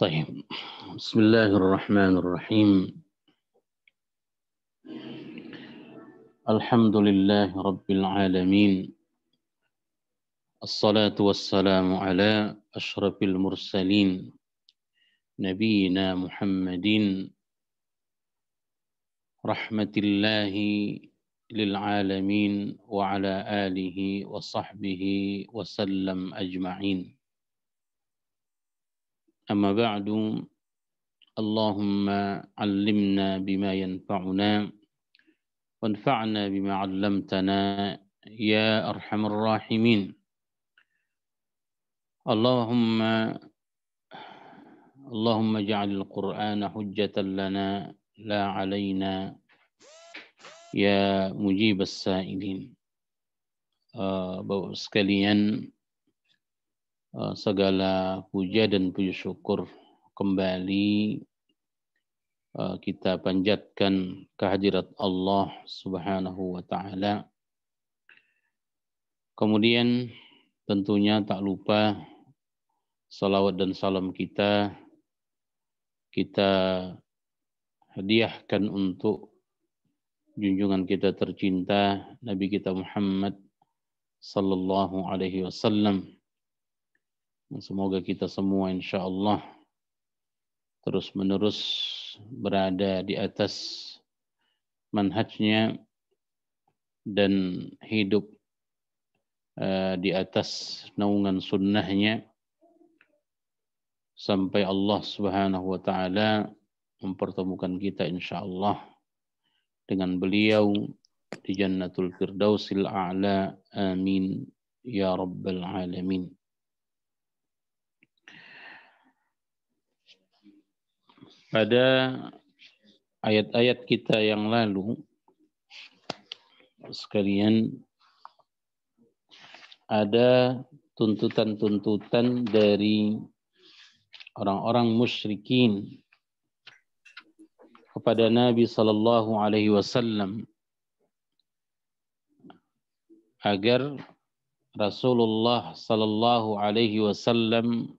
طيب بسم الله الرحمن الرحيم الحمد لله رب العالمين الصلاة والسلام على أشرف المرسلين نبينا محمد رحمة الله للعالمين وعلى آله وصحبه وسلم أجمعين أما بعد اللهم علمنا بما ينفعنا وانفعنا بما علمتنا يا أرحم الراحمين اللهم اللهم اجعل القرآن حجة لنا لا علينا يا مجيب السائلين uh, Bapak sekalian Eh, segala puja dan puji syukur kembali eh, kita panjatkan kehadirat Allah Subhanahu wa taala. Kemudian tentunya tak lupa salawat dan salam kita kita hadiahkan untuk junjungan kita tercinta Nabi kita Muhammad sallallahu alaihi wasallam Semoga kita semua insya Allah terus menerus berada di atas manhajnya dan hidup eh, di atas naungan sunnahnya sampai Allah Subhanahu wa taala mempertemukan kita Insya Allah dengan beliau di Jannatul Firdausil A'la amin ya rabbal alamin Pada ayat-ayat kita yang lalu, sekalian ada tuntutan-tuntutan dari orang-orang musyrikin kepada Nabi Shallallahu Alaihi Wasallam agar Rasulullah Shallallahu Alaihi Wasallam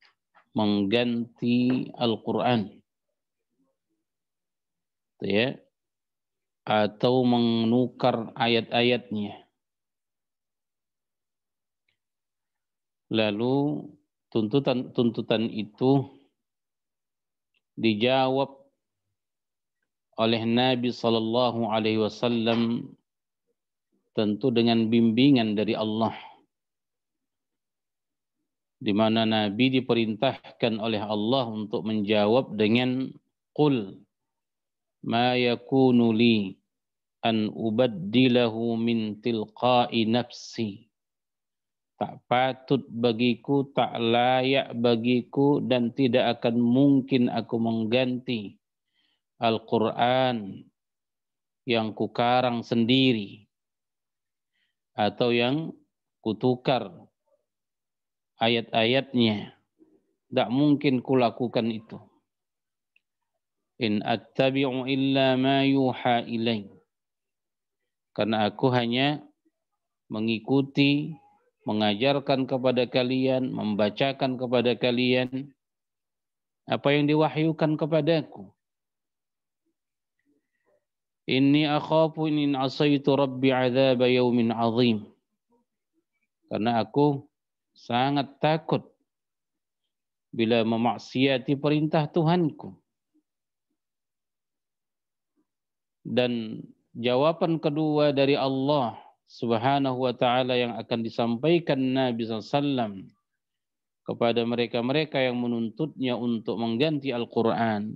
mengganti Al-Quran ya atau menukar ayat-ayatnya lalu tuntutan tuntutan itu dijawab oleh Nabi Shallallahu Alaihi Wasallam tentu dengan bimbingan dari Allah di mana Nabi diperintahkan oleh Allah untuk menjawab dengan Qul ma yakunu li an ubaddilahu min tilqa'i nafsi. Tak patut bagiku, tak layak bagiku, dan tidak akan mungkin aku mengganti Al-Quran yang kukarang sendiri atau yang kutukar ayat-ayatnya. Tak mungkin kulakukan itu in attabi'u illa ma yuha ilai. Karena aku hanya mengikuti, mengajarkan kepada kalian, membacakan kepada kalian apa yang diwahyukan kepadaku. Inni akhafu in asaitu rabbi azab yaumin azim. Karena aku sangat takut bila memaksiati perintah Tuhanku dan jawaban kedua dari Allah Subhanahu wa taala yang akan disampaikan Nabi sallallahu kepada mereka-mereka yang menuntutnya untuk mengganti Al-Qur'an.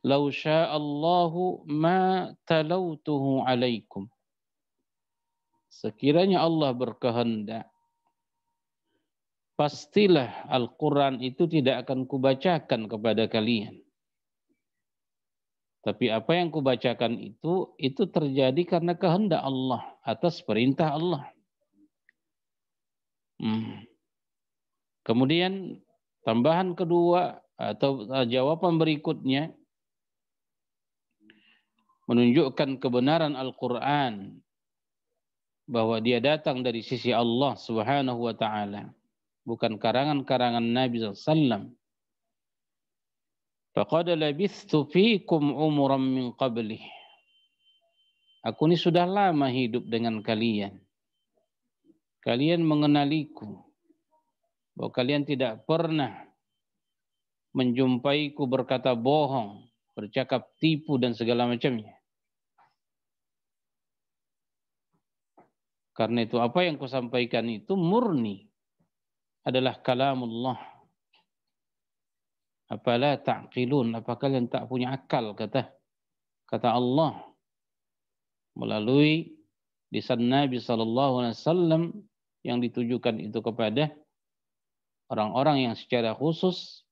Lau Allahu ma talautuhu alaikum. Sekiranya Allah berkehendak, pastilah Al-Quran itu tidak akan kubacakan kepada kalian. Tapi apa yang kubacakan itu, itu terjadi karena kehendak Allah, atas perintah Allah. Hmm. Kemudian tambahan kedua atau eh, jawaban berikutnya menunjukkan kebenaran Al-Quran bahwa dia datang dari sisi Allah Subhanahu wa taala bukan karangan-karangan Nabi SAW. Faqad labistu fikum umuram min qabli. Aku ini sudah lama hidup dengan kalian. Kalian mengenaliku. Bahwa kalian tidak pernah menjumpaiku berkata bohong, bercakap tipu dan segala macamnya. Karena itu apa yang sampaikan itu murni adalah kalamullah Apalah ta'qilun, apa kalian tak punya akal kata kata Allah melalui di Nabi SAW yang ditujukan itu kepada orang-orang yang secara khusus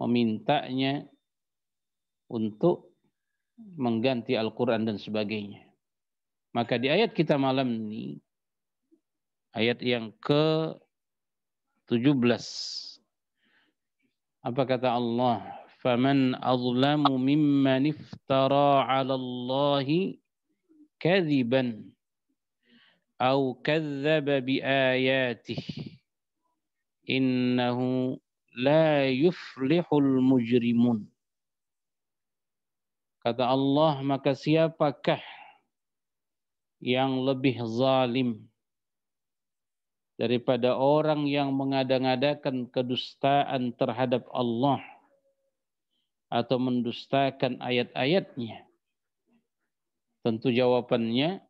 memintanya untuk mengganti Al-Quran dan sebagainya. Maka di ayat kita malam ini, ayat yang ke-17, Apa kata Allah? Faman azlamu mimman iftara ala Allahi kadhiban أو كذب بآياته إنه لا يفلح المجرمون Kata Allah, maka siapakah yang lebih zalim daripada orang yang mengadang-adakan kedustaan terhadap Allah atau mendustakan ayat-ayatnya. Tentu jawabannya,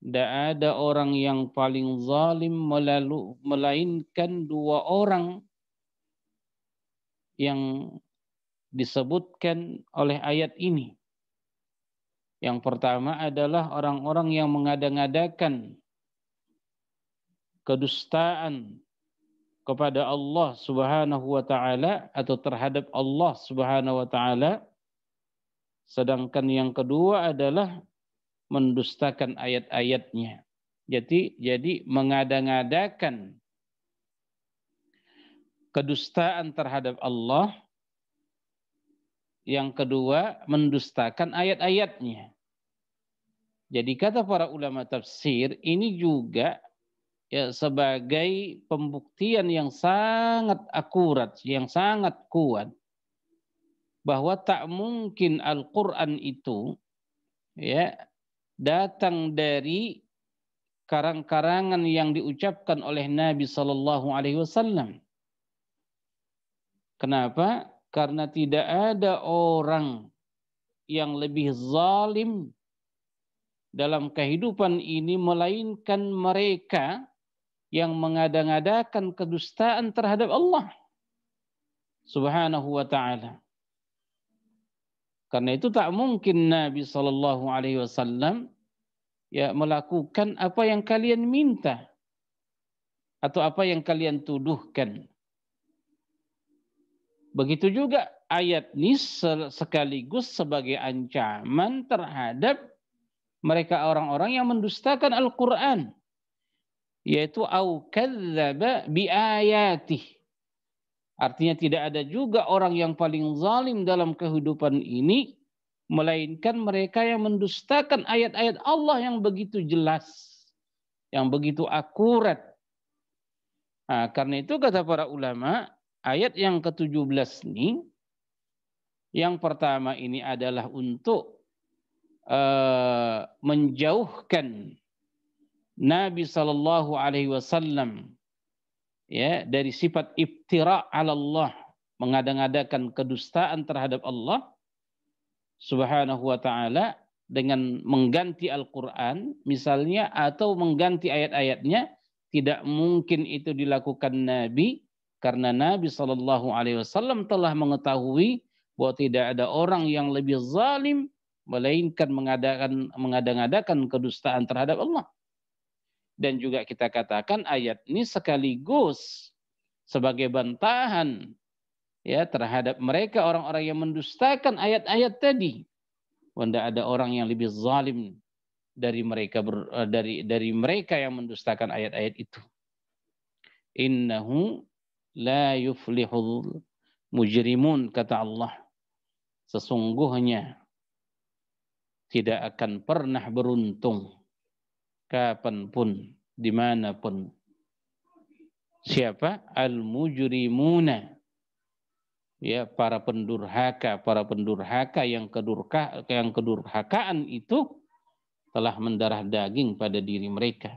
tidak ada orang yang paling zalim melalu, melainkan dua orang yang disebutkan oleh ayat ini. Yang pertama adalah orang-orang yang mengadang-adakan kedustaan kepada Allah Subhanahu wa taala atau terhadap Allah Subhanahu wa taala sedangkan yang kedua adalah mendustakan ayat-ayatnya jadi jadi mengada-ngadakan kedustaan terhadap Allah yang kedua mendustakan ayat-ayatnya jadi kata para ulama tafsir ini juga ya sebagai pembuktian yang sangat akurat, yang sangat kuat bahwa tak mungkin Al-Qur'an itu ya datang dari karang-karangan yang diucapkan oleh Nabi Shallallahu alaihi wasallam. Kenapa? Karena tidak ada orang yang lebih zalim dalam kehidupan ini melainkan mereka yang mengada-ngadakan kedustaan terhadap Allah Subhanahu wa taala. Karena itu tak mungkin Nabi saw alaihi wasallam ya melakukan apa yang kalian minta atau apa yang kalian tuduhkan. Begitu juga ayat ini sekaligus sebagai ancaman terhadap mereka orang-orang yang mendustakan Al-Quran yaitu au kadzdzaba ayati Artinya tidak ada juga orang yang paling zalim dalam kehidupan ini melainkan mereka yang mendustakan ayat-ayat Allah yang begitu jelas, yang begitu akurat. Nah, karena itu kata para ulama, ayat yang ke-17 ini yang pertama ini adalah untuk uh, menjauhkan Nabi Shallallahu Alaihi Wasallam ya dari sifat iftira ala Allah mengada-ngadakan kedustaan terhadap Allah Subhanahu wa taala dengan mengganti Al-Qur'an misalnya atau mengganti ayat-ayatnya tidak mungkin itu dilakukan Nabi karena Nabi Shallallahu Alaihi Wasallam telah mengetahui bahwa tidak ada orang yang lebih zalim melainkan mengadakan mengadang-adakan kedustaan terhadap Allah. Dan juga kita katakan ayat ini sekaligus sebagai bantahan ya terhadap mereka orang-orang yang mendustakan ayat-ayat tadi. Wanda ada orang yang lebih zalim dari mereka eh, dari dari mereka yang mendustakan ayat-ayat itu. Innahu la yuflihul mujrimun kata Allah. Sesungguhnya tidak akan pernah beruntung kapanpun, dimanapun. Siapa? Al-mujrimuna. Ya, para pendurhaka, para pendurhaka yang kedurka, yang kedurhakaan itu telah mendarah daging pada diri mereka.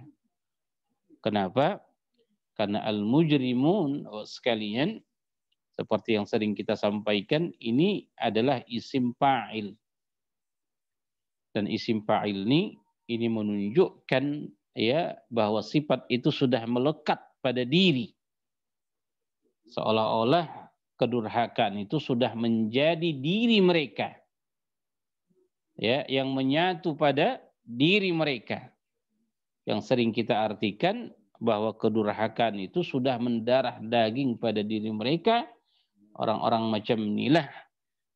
Kenapa? Karena al-mujrimun oh sekalian seperti yang sering kita sampaikan ini adalah isim fa'il. Dan isim fa'il ini ini menunjukkan ya bahwa sifat itu sudah melekat pada diri. Seolah-olah kedurhakan itu sudah menjadi diri mereka. Ya, yang menyatu pada diri mereka. Yang sering kita artikan bahwa kedurhakan itu sudah mendarah daging pada diri mereka. Orang-orang macam inilah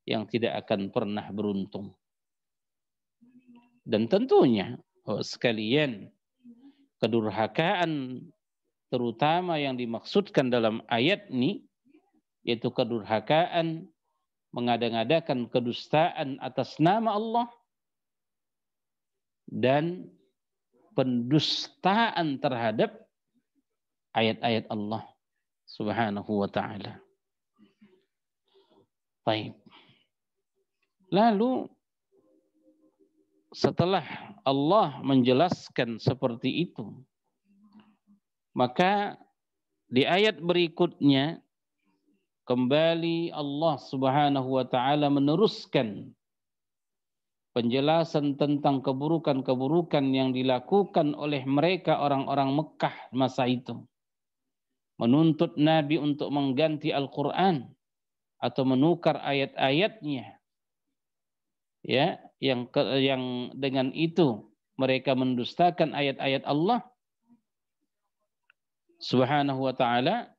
yang tidak akan pernah beruntung. Dan tentunya Oh, sekalian kedurhakaan terutama yang dimaksudkan dalam ayat ini yaitu kedurhakaan mengadang-adakan kedustaan atas nama Allah dan pendustaan terhadap ayat-ayat Allah Subhanahu wa taala. Baik. Lalu setelah Allah menjelaskan seperti itu, maka di ayat berikutnya kembali Allah Subhanahu wa taala meneruskan penjelasan tentang keburukan-keburukan yang dilakukan oleh mereka orang-orang Mekah masa itu. Menuntut Nabi untuk mengganti Al-Qur'an atau menukar ayat-ayatnya. Ya, yang yang dengan itu mereka mendustakan ayat-ayat Allah Subhanahu wa taala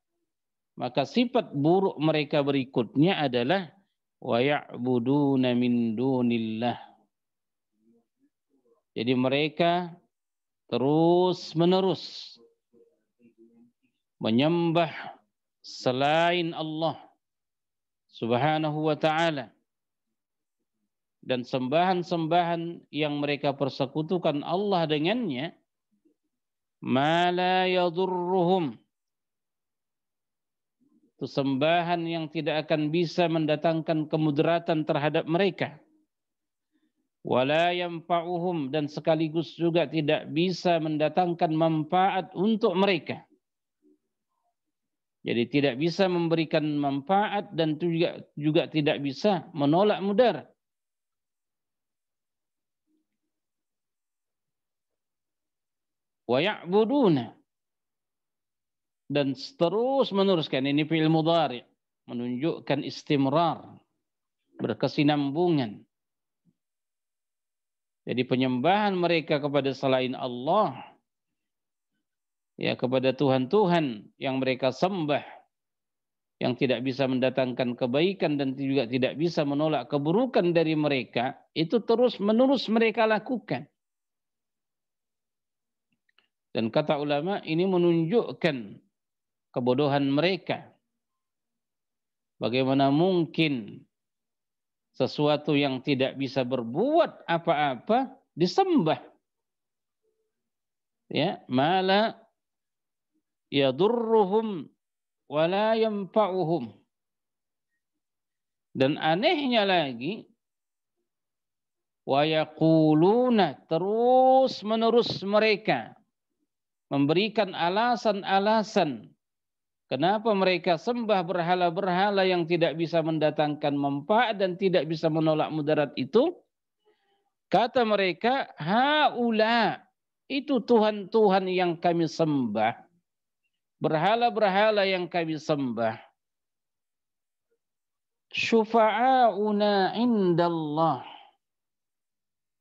maka sifat buruk mereka berikutnya adalah wa ya'buduna min dunillah jadi mereka terus menerus menyembah selain Allah Subhanahu wa taala dan sembahan-sembahan yang mereka persekutukan Allah dengannya ma la yadurruhum itu sembahan yang tidak akan bisa mendatangkan kemudaratan terhadap mereka wala yanfa'uhum dan sekaligus juga tidak bisa mendatangkan manfaat untuk mereka. Jadi tidak bisa memberikan manfaat dan juga juga tidak bisa menolak mudarat. wa dan terus meneruskan ini fi'il mudhari menunjukkan istimrar berkesinambungan jadi penyembahan mereka kepada selain Allah ya kepada tuhan-tuhan yang mereka sembah yang tidak bisa mendatangkan kebaikan dan juga tidak bisa menolak keburukan dari mereka itu terus menerus mereka lakukan dan kata ulama ini menunjukkan kebodohan mereka. Bagaimana mungkin sesuatu yang tidak bisa berbuat apa-apa disembah. Ya, mala yadurruhum wala yanfa'uhum. Dan anehnya lagi wa yaquluna terus menerus mereka memberikan alasan-alasan kenapa mereka sembah berhala-berhala yang tidak bisa mendatangkan manfaat dan tidak bisa menolak mudarat itu, kata mereka, haula itu Tuhan-Tuhan yang kami sembah. Berhala-berhala yang kami sembah. Syufa'auna indallah.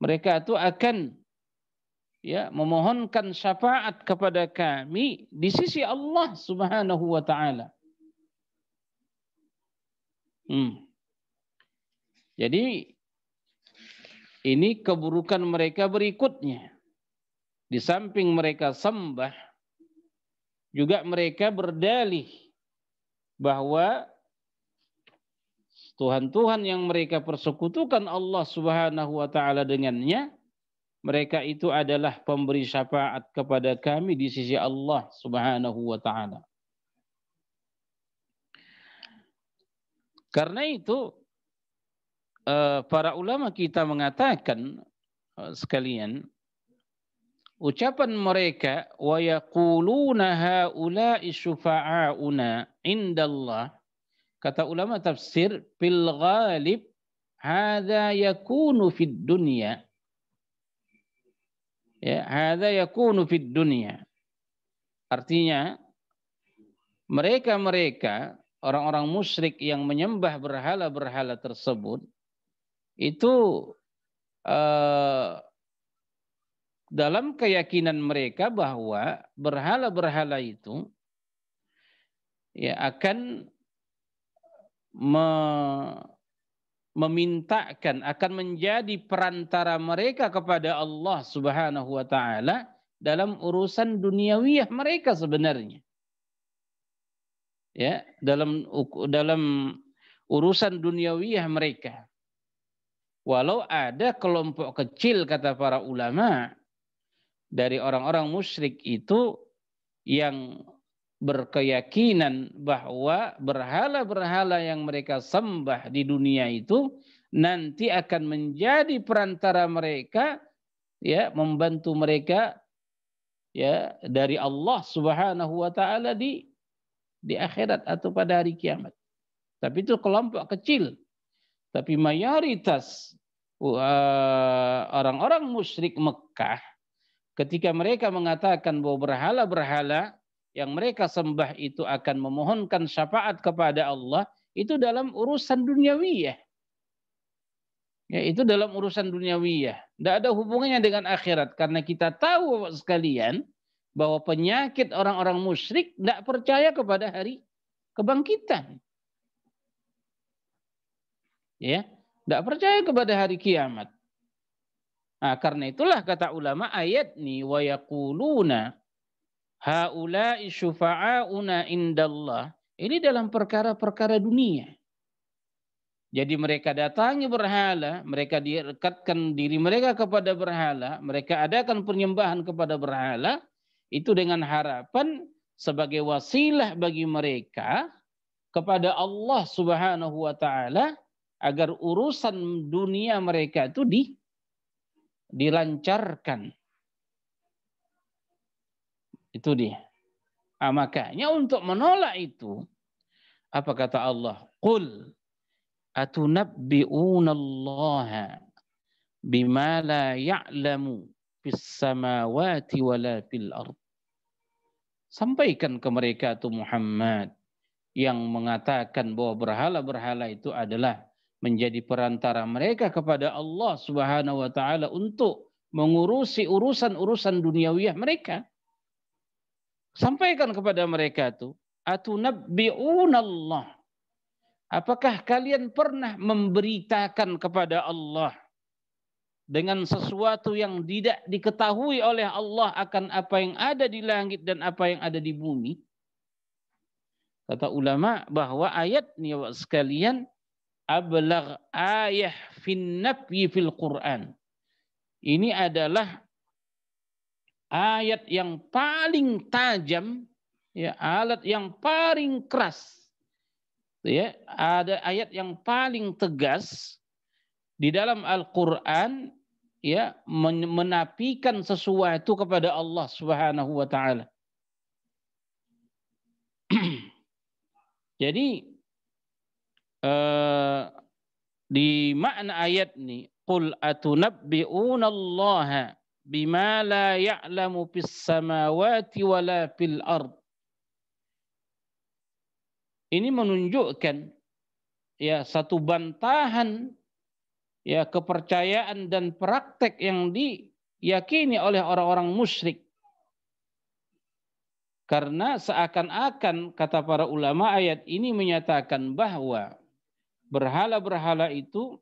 Mereka itu akan ya memohonkan syafaat kepada kami di sisi Allah Subhanahu wa taala. Hmm. Jadi ini keburukan mereka berikutnya. Di samping mereka sembah juga mereka berdalih bahwa Tuhan-Tuhan yang mereka persekutukan Allah Subhanahu wa taala dengannya mereka itu adalah pemberi syafaat kepada kami di sisi Allah Subhanahu wa taala. Karena itu eh, para ulama kita mengatakan eh, sekalian ucapan mereka wa yaquluna haula'i syufa'auna indallah kata ulama tafsir fil ghalib hadza yakunu fid dunya Ya, hadza yakunu fid dunya. Artinya mereka-mereka orang-orang musyrik yang menyembah berhala-berhala tersebut itu eh, dalam keyakinan mereka bahwa berhala-berhala itu ya akan me, memintakan akan menjadi perantara mereka kepada Allah Subhanahu wa taala dalam urusan duniawiyah mereka sebenarnya. Ya, dalam dalam urusan duniawiyah mereka. Walau ada kelompok kecil kata para ulama dari orang-orang musyrik itu yang berkeyakinan bahwa berhala-berhala yang mereka sembah di dunia itu nanti akan menjadi perantara mereka ya membantu mereka ya dari Allah Subhanahu wa taala di di akhirat atau pada hari kiamat. Tapi itu kelompok kecil. Tapi mayoritas uh, orang-orang musyrik Mekah ketika mereka mengatakan bahwa berhala-berhala yang mereka sembah itu akan memohonkan syafaat kepada Allah itu dalam urusan duniawi Ya, itu dalam urusan duniawi ya Tidak ada hubungannya dengan akhirat. Karena kita tahu sekalian bahwa penyakit orang-orang musyrik tidak percaya kepada hari kebangkitan. Ya, tidak percaya kepada hari kiamat. Nah, karena itulah kata ulama ayat ni wa yaquluna haula'i syufa'auna indallah. Ini dalam perkara-perkara dunia. Jadi mereka datangi berhala, mereka dekatkan diri mereka kepada berhala, mereka adakan penyembahan kepada berhala, itu dengan harapan sebagai wasilah bagi mereka kepada Allah Subhanahu wa taala agar urusan dunia mereka itu di dilancarkan itu dia. Ah, makanya untuk menolak itu, apa kata Allah? Qul atunabbi'una Allah bima la ya'lamu fis samawati wala fil ard. Sampaikan ke mereka itu Muhammad yang mengatakan bahwa berhala-berhala itu adalah menjadi perantara mereka kepada Allah Subhanahu wa taala untuk mengurusi urusan-urusan duniawiyah mereka. Sampaikan kepada mereka itu, atunabbiunallah. Apakah kalian pernah memberitakan kepada Allah dengan sesuatu yang tidak diketahui oleh Allah akan apa yang ada di langit dan apa yang ada di bumi? Kata ulama bahwa ayat ini sekalian ablagh ayah fil nafyi fil Quran. Ini adalah ayat yang paling tajam, ya alat yang paling keras. Ya, ada ayat yang paling tegas di dalam Al-Qur'an ya menapikan sesuatu kepada Allah Subhanahu wa taala. Jadi eh, di makna ayat ini qul atunabbi'unallaha bima la ya'lamu fis samawati wala fil ard. Ini menunjukkan ya satu bantahan ya kepercayaan dan praktek yang diyakini oleh orang-orang musyrik. Karena seakan-akan kata para ulama ayat ini menyatakan bahwa berhala-berhala itu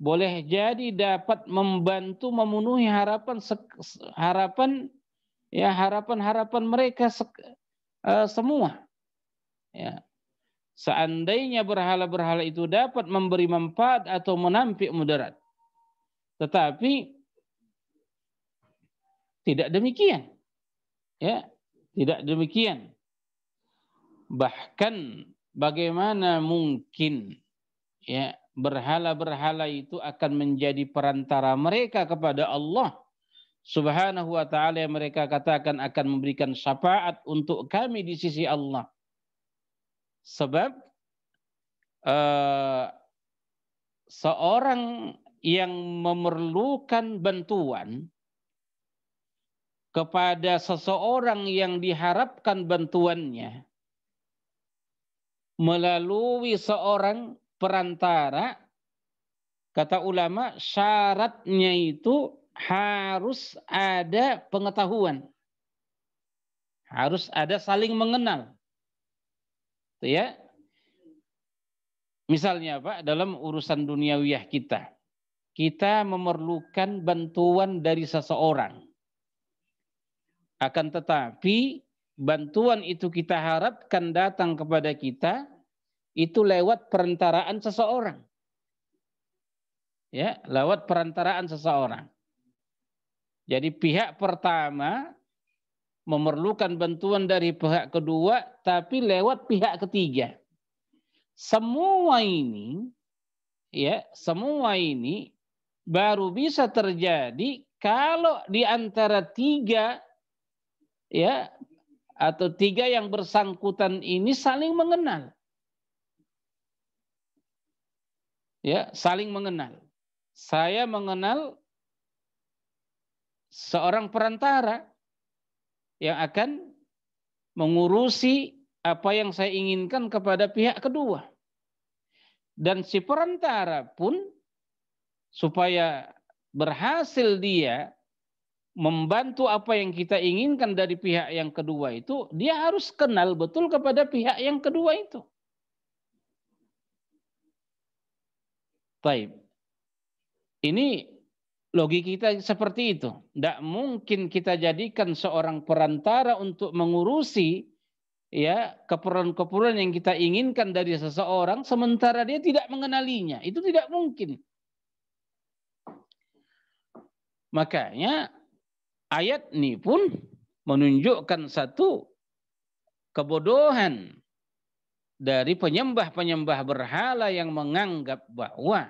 boleh jadi dapat membantu memenuhi harapan harapan ya harapan-harapan mereka uh, semua. Ya. Seandainya berhala-berhala itu dapat memberi manfaat atau menampik mudarat. Tetapi tidak demikian. Ya, tidak demikian. Bahkan bagaimana mungkin ya berhala-berhala itu akan menjadi perantara mereka kepada Allah subhanahu wa ta'ala yang mereka katakan akan memberikan syafaat untuk kami di sisi Allah. Sebab uh, seorang yang memerlukan bantuan kepada seseorang yang diharapkan bantuannya melalui seorang perantara kata ulama syaratnya itu harus ada pengetahuan. Harus ada saling mengenal. Gitu ya. Misalnya Pak, dalam urusan duniawiyah kita, kita memerlukan bantuan dari seseorang. Akan tetapi bantuan itu kita harapkan datang kepada kita itu lewat perantaraan seseorang. Ya, lewat perantaraan seseorang. Jadi pihak pertama memerlukan bantuan dari pihak kedua tapi lewat pihak ketiga. Semua ini ya, semua ini baru bisa terjadi kalau di antara tiga ya atau tiga yang bersangkutan ini saling mengenal. ya saling mengenal. Saya mengenal seorang perantara yang akan mengurusi apa yang saya inginkan kepada pihak kedua. Dan si perantara pun supaya berhasil dia membantu apa yang kita inginkan dari pihak yang kedua itu, dia harus kenal betul kepada pihak yang kedua itu. Baik. Ini logik kita seperti itu. Tidak mungkin kita jadikan seorang perantara untuk mengurusi ya keperluan-keperluan yang kita inginkan dari seseorang sementara dia tidak mengenalinya. Itu tidak mungkin. Makanya ayat ini pun menunjukkan satu kebodohan dari penyembah-penyembah berhala yang menganggap bahwa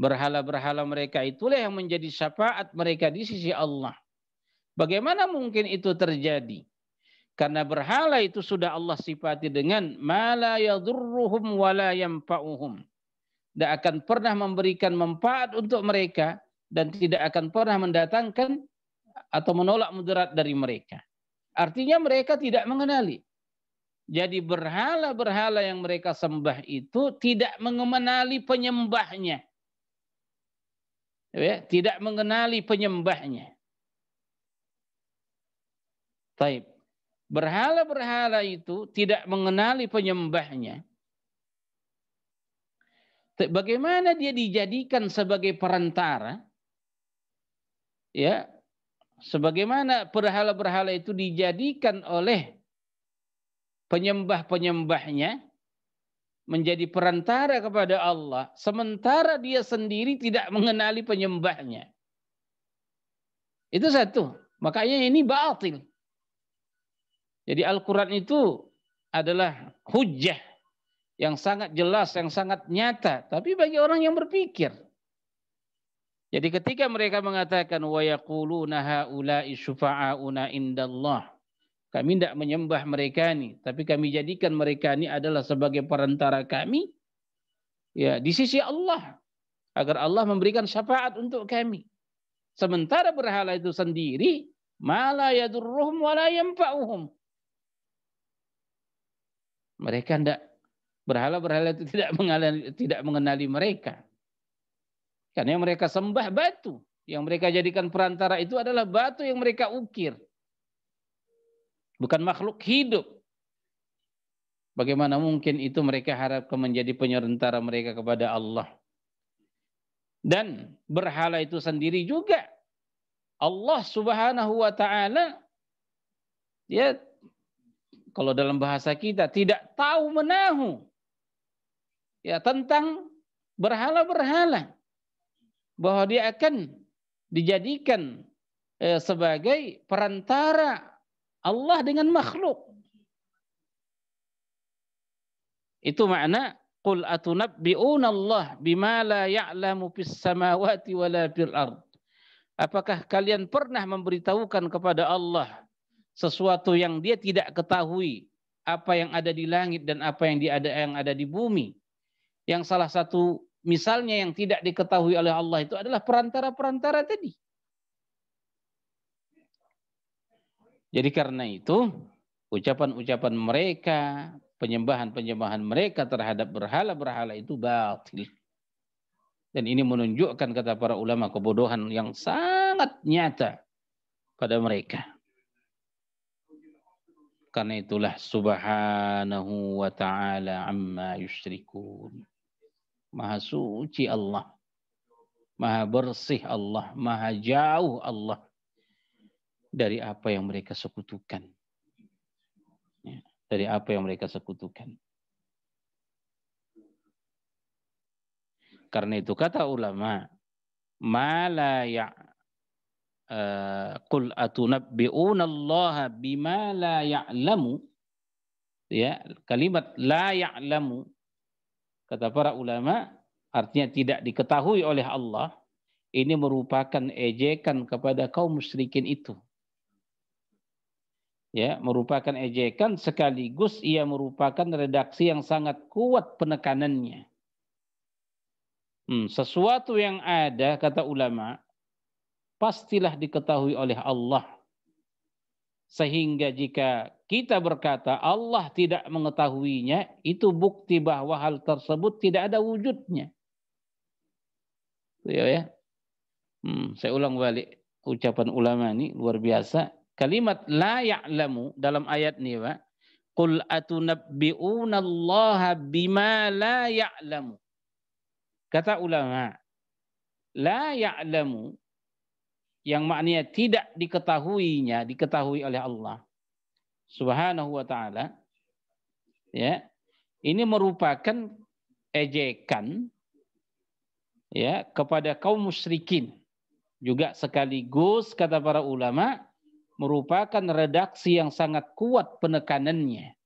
berhala-berhala mereka itulah yang menjadi syafaat mereka di sisi Allah. Bagaimana mungkin itu terjadi? Karena berhala itu sudah Allah sifati dengan mala yadurruhum wala yanfa'uhum. Tidak akan pernah memberikan manfaat untuk mereka dan tidak akan pernah mendatangkan atau menolak mudarat dari mereka. Artinya mereka tidak mengenali jadi berhala-berhala yang mereka sembah itu tidak mengenali penyembahnya. Ya, tidak mengenali penyembahnya. Taib. Berhala-berhala itu tidak mengenali penyembahnya. Bagaimana dia dijadikan sebagai perantara? Ya, sebagaimana berhala-berhala itu dijadikan oleh penyembah-penyembahnya menjadi perantara kepada Allah sementara dia sendiri tidak mengenali penyembahnya. Itu satu. Makanya ini batil. Jadi Al-Quran itu adalah hujah yang sangat jelas, yang sangat nyata. Tapi bagi orang yang berpikir. Jadi ketika mereka mengatakan wa yaquluna haula'i syufa'auna indallah. Kami tidak menyembah mereka ini, tapi kami jadikan mereka ini adalah sebagai perantara kami ya di sisi Allah agar Allah memberikan syafaat untuk kami. Sementara berhala itu sendiri mala yadurruhum wala yanfa'uhum. Mereka tidak berhala-berhala itu tidak mengenali, tidak mengenali mereka. Karena yang mereka sembah batu, yang mereka jadikan perantara itu adalah batu yang mereka ukir bukan makhluk hidup. Bagaimana mungkin itu mereka harapkan menjadi penyerentara mereka kepada Allah. Dan berhala itu sendiri juga. Allah subhanahu wa ta'ala ya kalau dalam bahasa kita tidak tahu menahu ya tentang berhala-berhala bahwa dia akan dijadikan eh, sebagai perantara Allah dengan makhluk. Itu makna Qul atunabbi'una Allah bima la ya'lamu fis samawati wala fil ard. Apakah kalian pernah memberitahukan kepada Allah sesuatu yang dia tidak ketahui apa yang ada di langit dan apa yang ada yang ada di bumi? Yang salah satu misalnya yang tidak diketahui oleh Allah itu adalah perantara-perantara tadi. Jadi karena itu ucapan-ucapan mereka, penyembahan-penyembahan mereka terhadap berhala-berhala itu batil. Dan ini menunjukkan kata para ulama kebodohan yang sangat nyata pada mereka. Karena itulah subhanahu wa ta'ala amma yusyrikun. Maha suci Allah. Maha bersih Allah. Maha jauh Allah dari apa yang mereka sekutukan. Ya, dari apa yang mereka sekutukan. Karena itu kata ulama, mala ya eh, qul atunabbi'una Allah bima la ya'lamu ya kalimat la ya'lamu kata para ulama artinya tidak diketahui oleh Allah ini merupakan ejekan kepada kaum musyrikin itu ya merupakan ejekan sekaligus ia merupakan redaksi yang sangat kuat penekanannya. Hmm, sesuatu yang ada kata ulama pastilah diketahui oleh Allah. Sehingga jika kita berkata Allah tidak mengetahuinya, itu bukti bahwa hal tersebut tidak ada wujudnya. Ya, ya. Hmm, saya ulang balik ucapan ulama ini luar biasa Kalimat la ya'lamu dalam ayat ini, Pak. Qul atunabbi'una Allah bima la ya'lamu. Kata ulama, la ya'lamu yang maknanya tidak diketahuinya, diketahui oleh Allah Subhanahu wa taala. Ya. Ini merupakan ejekan ya kepada kaum musyrikin juga sekaligus kata para ulama merupakan redaksi yang sangat kuat penekanannya.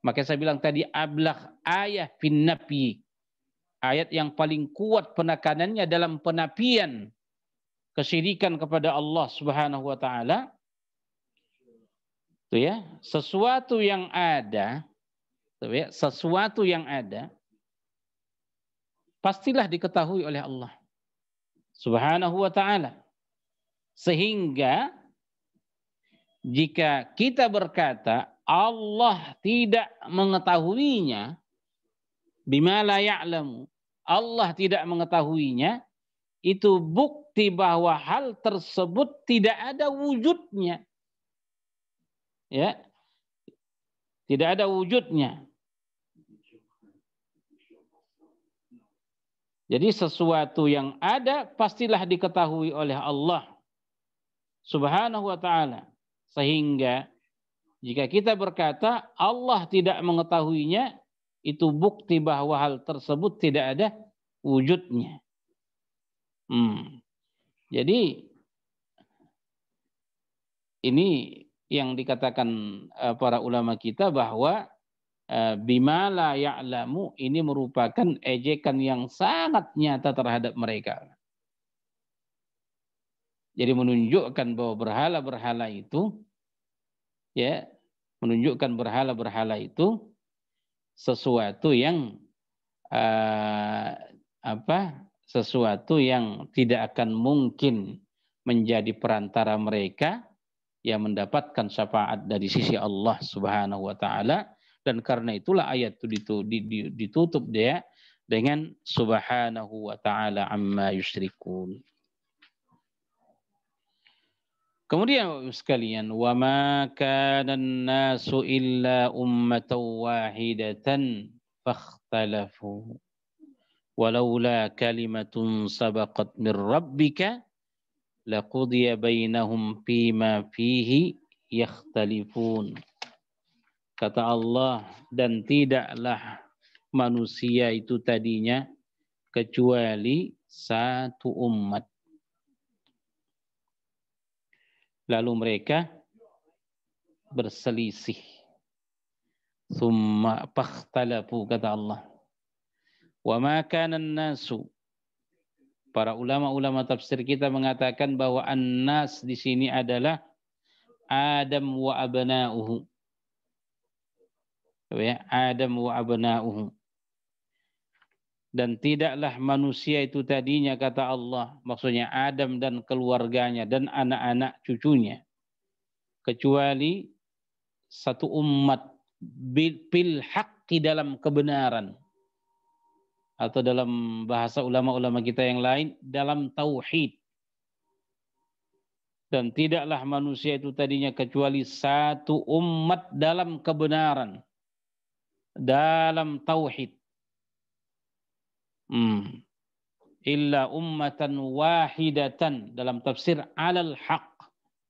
Maka saya bilang tadi ablah ayah fin nafi. Ayat yang paling kuat penekanannya dalam penapian kesyirikan kepada Allah Subhanahu wa taala. Tuh ya, sesuatu yang ada, tuh ya, sesuatu yang ada pastilah diketahui oleh Allah Subhanahu wa taala. Sehingga jika kita berkata Allah tidak mengetahuinya, bima la ya'lamu, Allah tidak mengetahuinya, itu bukti bahwa hal tersebut tidak ada wujudnya. Ya. Tidak ada wujudnya. Jadi sesuatu yang ada pastilah diketahui oleh Allah Subhanahu wa taala. Sehingga jika kita berkata Allah tidak mengetahuinya, itu bukti bahwa hal tersebut tidak ada wujudnya. Hmm. Jadi ini yang dikatakan eh, para ulama kita bahwa eh, bimala ya'lamu ini merupakan ejekan yang sangat nyata terhadap mereka. Jadi menunjukkan bahwa berhala-berhala itu ya, menunjukkan berhala-berhala itu sesuatu yang uh, apa? sesuatu yang tidak akan mungkin menjadi perantara mereka yang mendapatkan syafaat dari sisi Allah Subhanahu wa taala dan karena itulah ayat itu ditutup dia dengan subhanahu wa taala amma yusyrikun. Kemudian sekalian, wa ma kana an nasu illa ummatan wahidatan fakhtalafu. Walaula kalimatun sabaqat min rabbika laqudiya bainahum fima fihi yakhtalifun. Kata Allah, dan tidaklah manusia itu tadinya kecuali satu umat Lalu mereka berselisih. Thumma pakhtalafu kata Allah. Wa ma kana nasu Para ulama-ulama tafsir kita mengatakan bahwa annas di sini adalah Adam wa abna'uhu. Ya, Adam wa abna'uhu dan tidaklah manusia itu tadinya kata Allah maksudnya Adam dan keluarganya dan anak-anak cucunya kecuali satu umat bil haqqi dalam kebenaran atau dalam bahasa ulama-ulama kita yang lain dalam tauhid dan tidaklah manusia itu tadinya kecuali satu umat dalam kebenaran dalam tauhid Hmm. Illa ummatan wahidatan dalam tafsir alal haq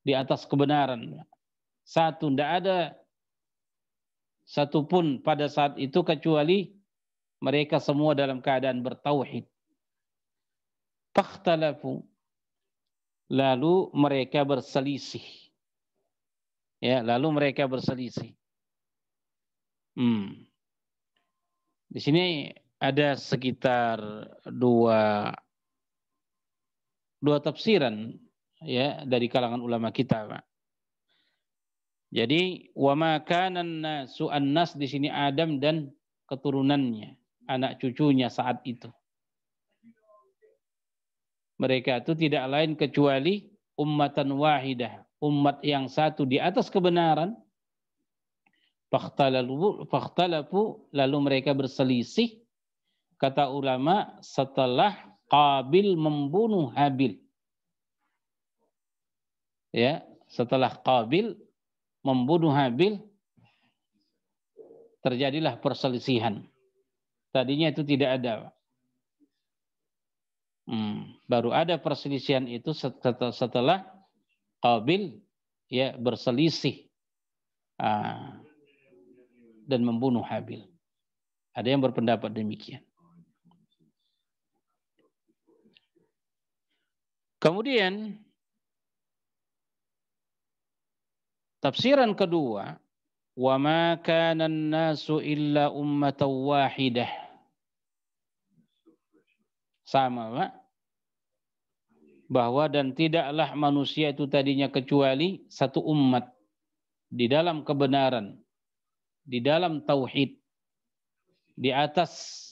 di atas kebenaran. Satu, tidak ada satupun pada saat itu kecuali mereka semua dalam keadaan bertauhid. Takhtalafu Lalu mereka berselisih. Ya, lalu mereka berselisih. Hmm. Di sini ada sekitar dua dua tafsiran ya dari kalangan ulama kita, Pak. Jadi wa ma kana nasu annas di sini Adam dan keturunannya, anak cucunya saat itu. Mereka itu tidak lain kecuali ummatan wahidah, umat yang satu di atas kebenaran. Fakhtalafu lalu mereka berselisih kata ulama setelah Qabil membunuh Habil. Ya, setelah Qabil membunuh Habil terjadilah perselisihan. Tadinya itu tidak ada. Hmm, baru ada perselisihan itu setelah Qabil ya berselisih ah, dan membunuh Habil. Ada yang berpendapat demikian. Kemudian tafsiran kedua, "Wa ma kana an-nasu illa ummatan wahidah." Sama, Pak. Bahwa dan tidaklah manusia itu tadinya kecuali satu umat di dalam kebenaran, di dalam tauhid, di atas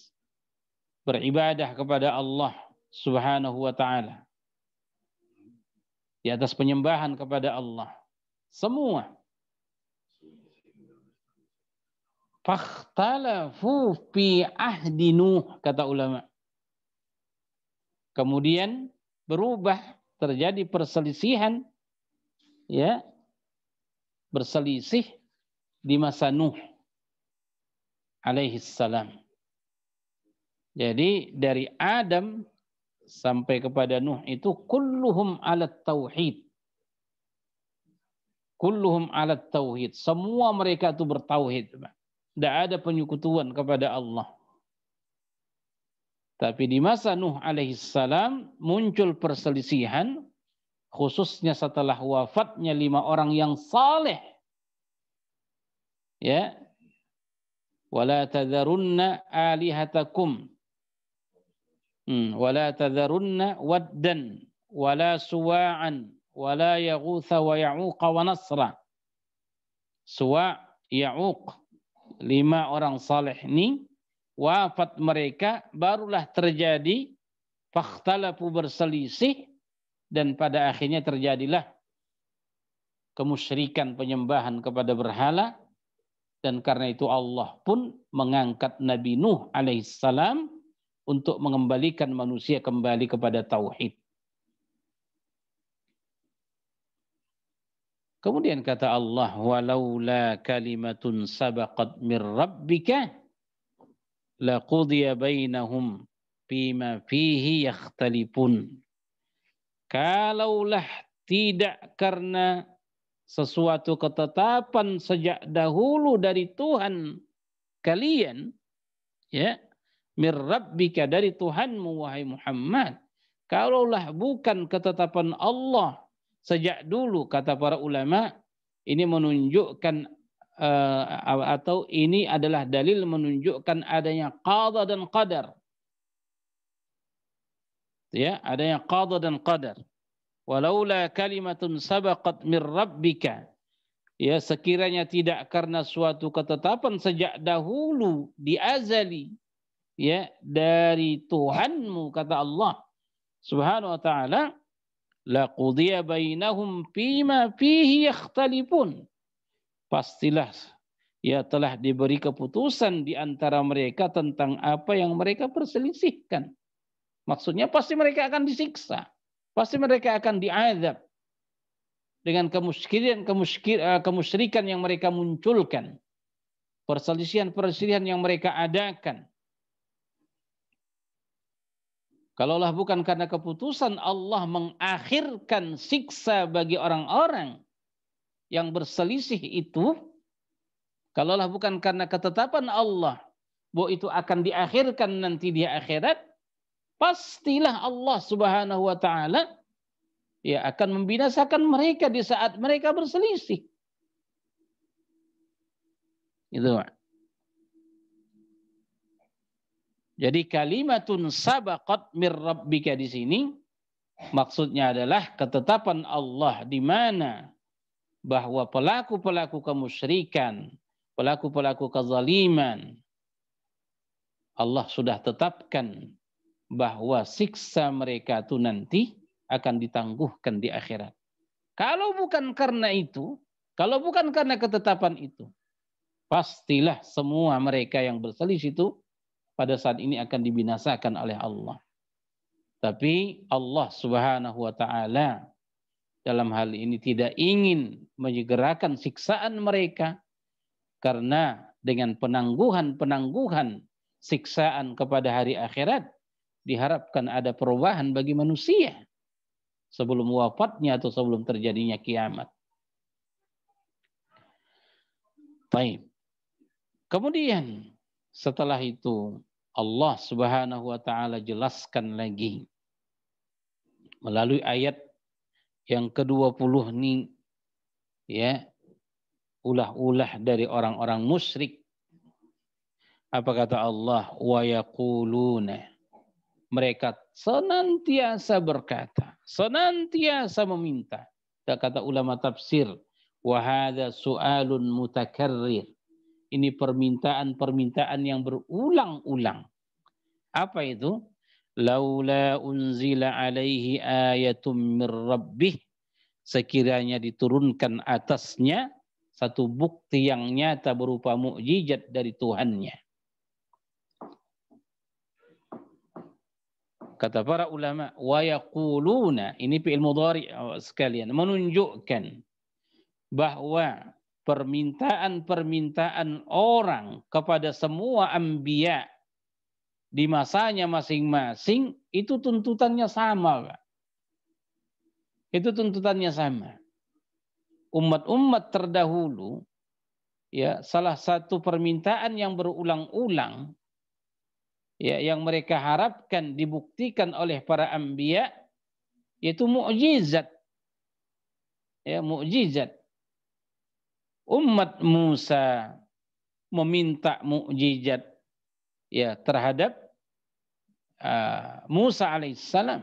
beribadah kepada Allah Subhanahu wa taala di atas penyembahan kepada Allah. Semua. Fakhtalafu fi ahdi Nuh, kata ulama. Kemudian berubah, terjadi perselisihan. ya Berselisih di masa Nuh alaihi salam. Jadi dari Adam sampai kepada Nuh itu kulluhum alat tauhid. Kulluhum alat tauhid. Semua mereka itu bertauhid. Tidak ada penyekutuan kepada Allah. Tapi di masa Nuh alaihissalam muncul perselisihan khususnya setelah wafatnya lima orang yang saleh. Ya. Wala tadharunna alihatakum Hmm, wala tadharunna waddan wala suwa'an wala yaghutha wa ya'uqa wa nasra. Suwa, ya'uq, lima orang saleh ini wafat mereka barulah terjadi fakhtalafu berselisih dan pada akhirnya terjadilah kemusyrikan penyembahan kepada berhala dan karena itu Allah pun mengangkat Nabi Nuh alaihissalam untuk mengembalikan manusia kembali kepada tauhid. Kemudian kata Allah, "Walaula kalimatun sabaqat mir rabbika laqudiya bainahum bima fihi yakhtalifun." Kalaulah tidak karena sesuatu ketetapan sejak dahulu dari Tuhan kalian, ya, mirrabbika dari Tuhanmu wahai Muhammad. Kalaulah bukan ketetapan Allah sejak dulu kata para ulama ini menunjukkan uh, atau ini adalah dalil menunjukkan adanya qada dan qadar. Ya, adanya qada dan qadar. Walaula kalimatun sabaqat min rabbika ya sekiranya tidak karena suatu ketetapan sejak dahulu di azali ya dari Tuhanmu kata Allah Subhanahu wa taala la qudiya bainahum fima fihi yakhtalifun pastilah ya telah diberi keputusan di antara mereka tentang apa yang mereka perselisihkan maksudnya pasti mereka akan disiksa pasti mereka akan diazab dengan kemusyrikan eh, kemusyrikan yang mereka munculkan perselisihan-perselisihan yang mereka adakan Kalaulah bukan karena keputusan Allah mengakhirkan siksa bagi orang-orang yang berselisih itu, kalaulah bukan karena ketetapan Allah bahwa itu akan diakhirkan nanti di akhirat, pastilah Allah Subhanahu wa taala ya akan membinasakan mereka di saat mereka berselisih. Itu. Jadi kalimatun sabaqat mirrabbika di sini maksudnya adalah ketetapan Allah di mana bahwa pelaku-pelaku kemusyrikan, pelaku-pelaku kezaliman Allah sudah tetapkan bahwa siksa mereka itu nanti akan ditangguhkan di akhirat. Kalau bukan karena itu, kalau bukan karena ketetapan itu, pastilah semua mereka yang berselisih itu pada saat ini akan dibinasakan oleh Allah. Tapi Allah Subhanahu wa taala dalam hal ini tidak ingin menyegerakan siksaan mereka karena dengan penangguhan-penangguhan siksaan kepada hari akhirat diharapkan ada perubahan bagi manusia sebelum wafatnya atau sebelum terjadinya kiamat. Baik. Kemudian setelah itu Allah Subhanahu wa taala jelaskan lagi melalui ayat yang ke-20 ini ya ulah-ulah dari orang-orang musyrik apa kata Allah wa yaquluna mereka senantiasa berkata senantiasa meminta kata ulama tafsir wa hadza su'alun mutakarrir ini permintaan-permintaan yang berulang-ulang. Apa itu? Laula unzila alaihi ayatum mir rabbih. Sekiranya diturunkan atasnya satu bukti yang nyata berupa mukjizat dari Tuhannya. Kata para ulama, wa yaquluna, ini fi'il mudhari sekalian, menunjukkan bahwa permintaan-permintaan orang kepada semua ambia di masanya masing-masing itu tuntutannya sama. Pak. Itu tuntutannya sama. Umat-umat terdahulu ya salah satu permintaan yang berulang-ulang ya yang mereka harapkan dibuktikan oleh para ambia yaitu mukjizat ya mukjizat umat Musa meminta mukjizat ya terhadap uh, Musa alaihissalam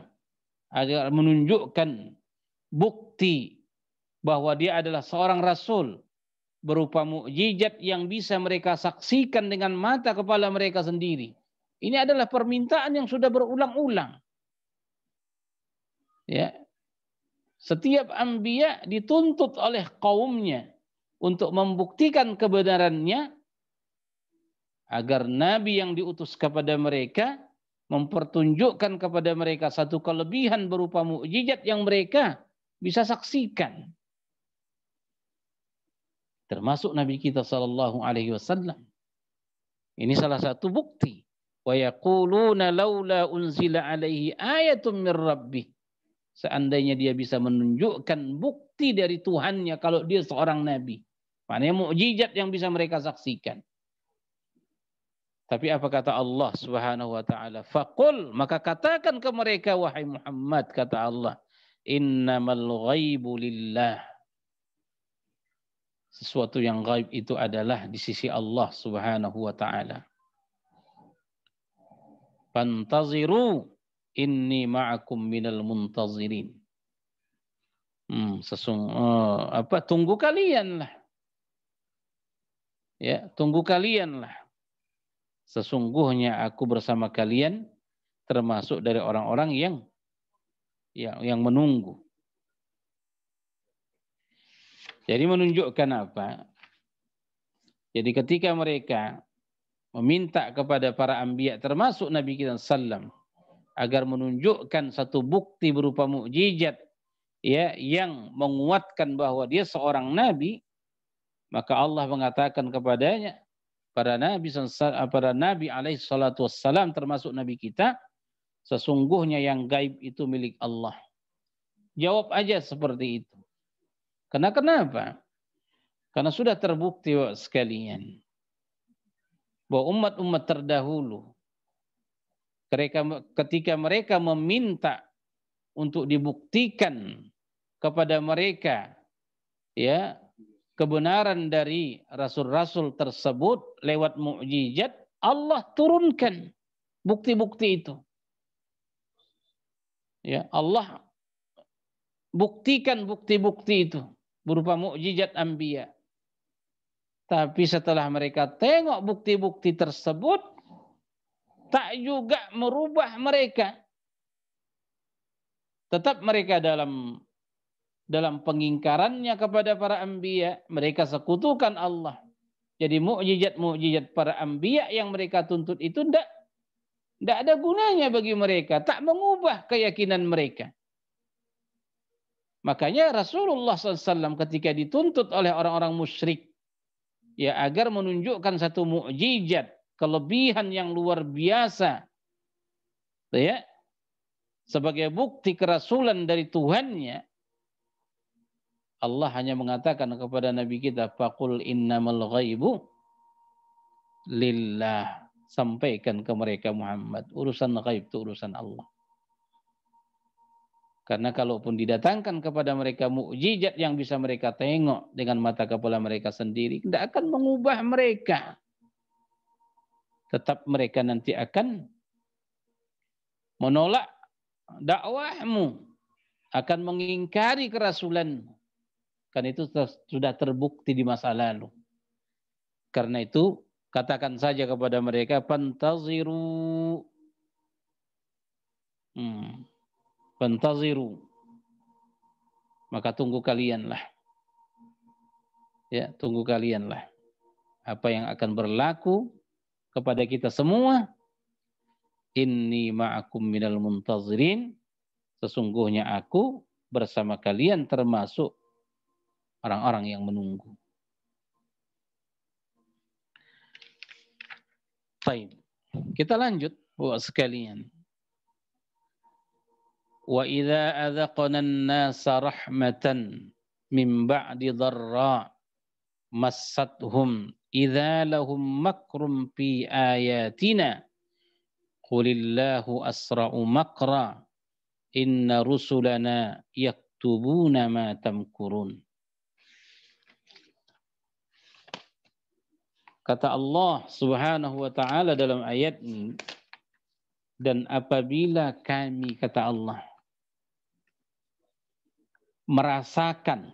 agar menunjukkan bukti bahwa dia adalah seorang rasul berupa mukjizat yang bisa mereka saksikan dengan mata kepala mereka sendiri. Ini adalah permintaan yang sudah berulang-ulang. Ya. Setiap anbiya dituntut oleh kaumnya untuk membuktikan kebenarannya agar nabi yang diutus kepada mereka mempertunjukkan kepada mereka satu kelebihan berupa mukjizat yang mereka bisa saksikan termasuk nabi kita sallallahu alaihi wasallam ini salah satu bukti wa laula unzila alaihi ayatun mir rabbi seandainya dia bisa menunjukkan bukti dari Tuhannya kalau dia seorang nabi Maknanya mukjizat yang bisa mereka saksikan. Tapi apa kata Allah Subhanahu wa taala? Faqul, maka katakan ke mereka wahai Muhammad kata Allah, innamal ghaibu lillah. Sesuatu yang gaib itu adalah di sisi Allah Subhanahu wa taala. Pantaziru inni ma'akum minal muntazirin. Hmm, sesung, uh, apa tunggu kalian lah Ya, tunggu kalianlah. Sesungguhnya aku bersama kalian termasuk dari orang-orang yang yang yang menunggu. Jadi menunjukkan apa? Jadi ketika mereka meminta kepada para ambia termasuk Nabi kita sallam agar menunjukkan satu bukti berupa mukjizat ya yang menguatkan bahwa dia seorang nabi maka Allah mengatakan kepadanya, para Nabi, para Nabi alaihi salatu wassalam termasuk Nabi kita, sesungguhnya yang gaib itu milik Allah. Jawab aja seperti itu. Karena kenapa? Karena sudah terbukti sekalian bahwa umat-umat terdahulu mereka ketika mereka meminta untuk dibuktikan kepada mereka ya kebenaran dari rasul-rasul tersebut lewat mukjizat Allah turunkan bukti-bukti itu. Ya, Allah buktikan bukti-bukti itu berupa mukjizat anbiya. Tapi setelah mereka tengok bukti-bukti tersebut tak juga merubah mereka. Tetap mereka dalam dalam pengingkarannya kepada para anbiya, mereka sekutukan Allah. Jadi mukjizat-mukjizat para anbiya yang mereka tuntut itu tidak tidak ada gunanya bagi mereka, tak mengubah keyakinan mereka. Makanya Rasulullah SAW ketika dituntut oleh orang-orang musyrik, ya agar menunjukkan satu mukjizat kelebihan yang luar biasa, ya sebagai bukti kerasulan dari Tuhannya, Allah hanya mengatakan kepada Nabi kita, Fakul innamal ghaibu lillah. Sampaikan ke mereka Muhammad. Urusan ghaib itu urusan Allah. Karena kalaupun didatangkan kepada mereka mukjizat yang bisa mereka tengok dengan mata kepala mereka sendiri, tidak akan mengubah mereka. Tetap mereka nanti akan menolak dakwahmu, akan mengingkari kerasulanmu. Karena itu sudah terbukti di masa lalu. Karena itu katakan saja kepada mereka pantaziru hmm. pantaziru maka tunggu kalianlah ya tunggu kalianlah apa yang akan berlaku kepada kita semua inni ma'akum minal muntazirin sesungguhnya aku bersama kalian termasuk orang-orang yang menunggu. Baik. Kita lanjut buat sekalian. Wa idza adzaqna an-nasa rahmatan min ba'di dharra massathum idza lahum makrum fi ayatina qulillahu asra'u makra inna rusulana yaktubuna ma tamkurun Kata Allah Subhanahu wa taala dalam ayat ini dan apabila kami kata Allah merasakan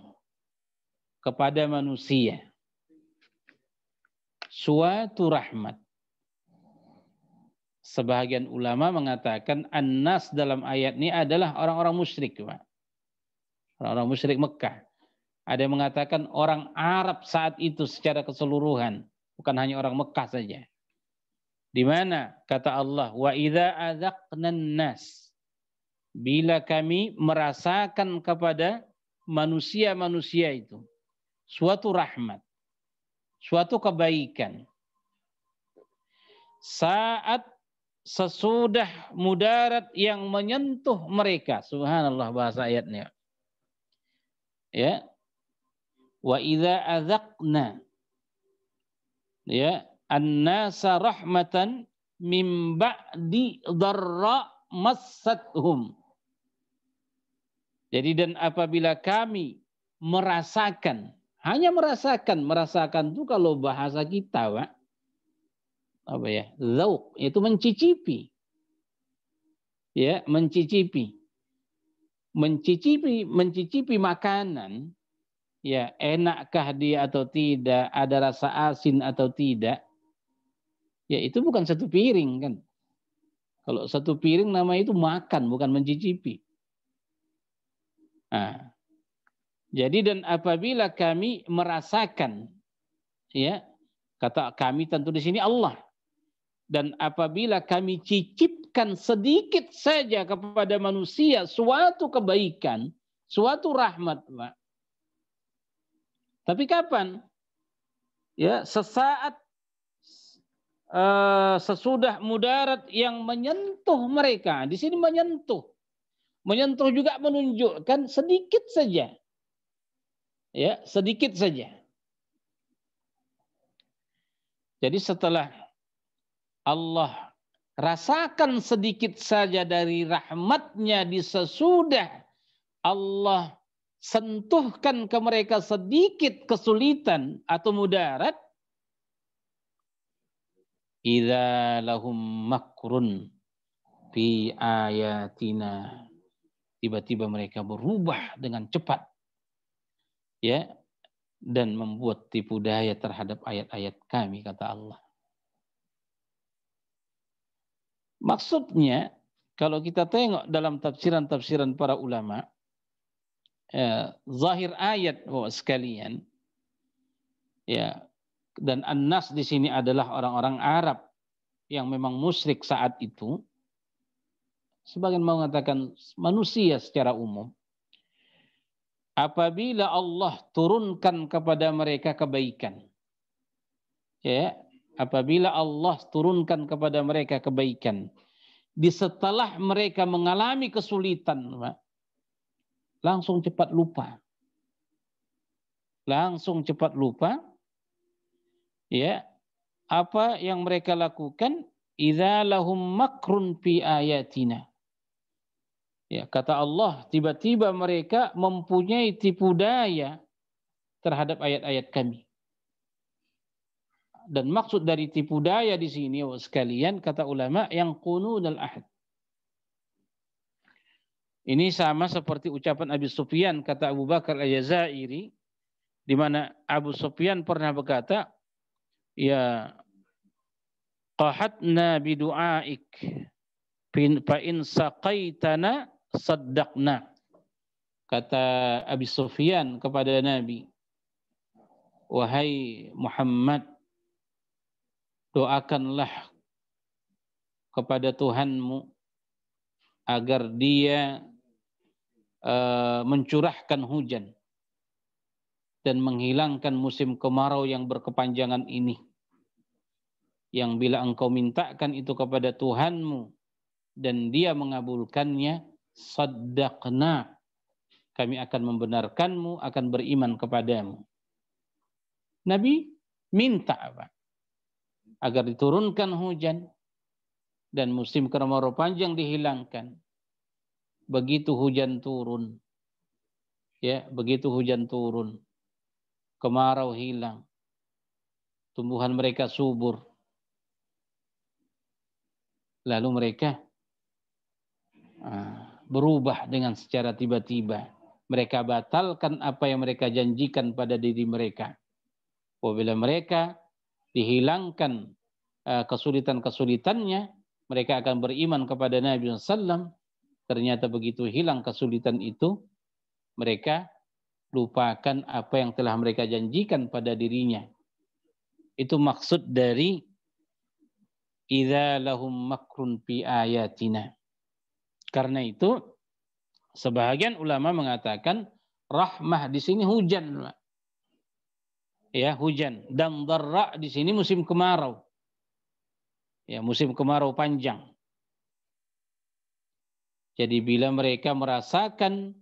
kepada manusia suatu rahmat. Sebahagian ulama mengatakan Anas dalam ayat ini adalah orang-orang musyrik. Orang-orang musyrik Mekah. Ada yang mengatakan orang Arab saat itu secara keseluruhan bukan hanya orang Mekah saja. Di mana kata Allah, "Wa idza azaqnan nas" Bila kami merasakan kepada manusia-manusia itu suatu rahmat, suatu kebaikan. Saat sesudah mudarat yang menyentuh mereka, subhanallah bahasa ayatnya. Ya. Wa idza azaqna ya annasa rahmatan mim ba'di dharra massathum jadi dan apabila kami merasakan hanya merasakan merasakan itu kalau bahasa kita Pak apa ya zauk itu mencicipi ya mencicipi mencicipi mencicipi makanan ya enakkah dia atau tidak, ada rasa asin atau tidak, ya itu bukan satu piring kan. Kalau satu piring nama itu makan bukan mencicipi. Nah, jadi dan apabila kami merasakan, ya kata kami tentu di sini Allah. Dan apabila kami cicipkan sedikit saja kepada manusia suatu kebaikan, suatu rahmat, Pak, tapi kapan? Ya, sesaat eh, sesudah mudarat yang menyentuh mereka. Di sini menyentuh. Menyentuh juga menunjukkan sedikit saja. Ya, sedikit saja. Jadi setelah Allah rasakan sedikit saja dari rahmatnya di sesudah Allah sentuhkan ke mereka sedikit kesulitan atau mudarat, idza lahum makrun fi ayatina. Tiba-tiba mereka berubah dengan cepat. Ya, dan membuat tipu daya terhadap ayat-ayat kami kata Allah. Maksudnya kalau kita tengok dalam tafsiran-tafsiran para ulama ya, zahir ayat bahwa oh, sekalian ya dan Anas di sini adalah orang-orang Arab yang memang musyrik saat itu sebagian mau mengatakan manusia secara umum apabila Allah turunkan kepada mereka kebaikan ya apabila Allah turunkan kepada mereka kebaikan di setelah mereka mengalami kesulitan langsung cepat lupa. Langsung cepat lupa. Ya, apa yang mereka lakukan idza lahum makrun fi ayatina. Ya, kata Allah, tiba-tiba mereka mempunyai tipu daya terhadap ayat-ayat kami. Dan maksud dari tipu daya di sini, oh, sekalian, kata ulama, yang kununal ahad. Ini sama seperti ucapan Abu Sufyan kata Abu Bakar Al-Jazairi di mana Abu Sufyan pernah berkata, ya qahatna bidu'aik du'aik fa in saqaitana saddaqna. Kata Abu Sufyan kepada Nabi, wahai Muhammad, doakanlah kepada Tuhanmu agar dia Eh, mencurahkan hujan dan menghilangkan musim kemarau yang berkepanjangan ini. Yang bila engkau mintakan itu kepada Tuhanmu dan dia mengabulkannya, saddaqna. Kami akan membenarkanmu, akan beriman kepadamu. Nabi minta apa? Agar diturunkan hujan dan musim kemarau panjang dihilangkan begitu hujan turun ya begitu hujan turun kemarau hilang tumbuhan mereka subur lalu mereka ah, berubah dengan secara tiba-tiba mereka batalkan apa yang mereka janjikan pada diri mereka apabila mereka dihilangkan ah, kesulitan-kesulitannya mereka akan beriman kepada Nabi SAW Ternyata begitu hilang kesulitan itu, mereka lupakan apa yang telah mereka janjikan pada dirinya. Itu maksud dari idza lahum makrun fi ayatina. Karena itu sebagian ulama mengatakan rahmah di sini hujan. Ya, hujan dan darra di sini musim kemarau. Ya, musim kemarau panjang. Jadi bila mereka merasakan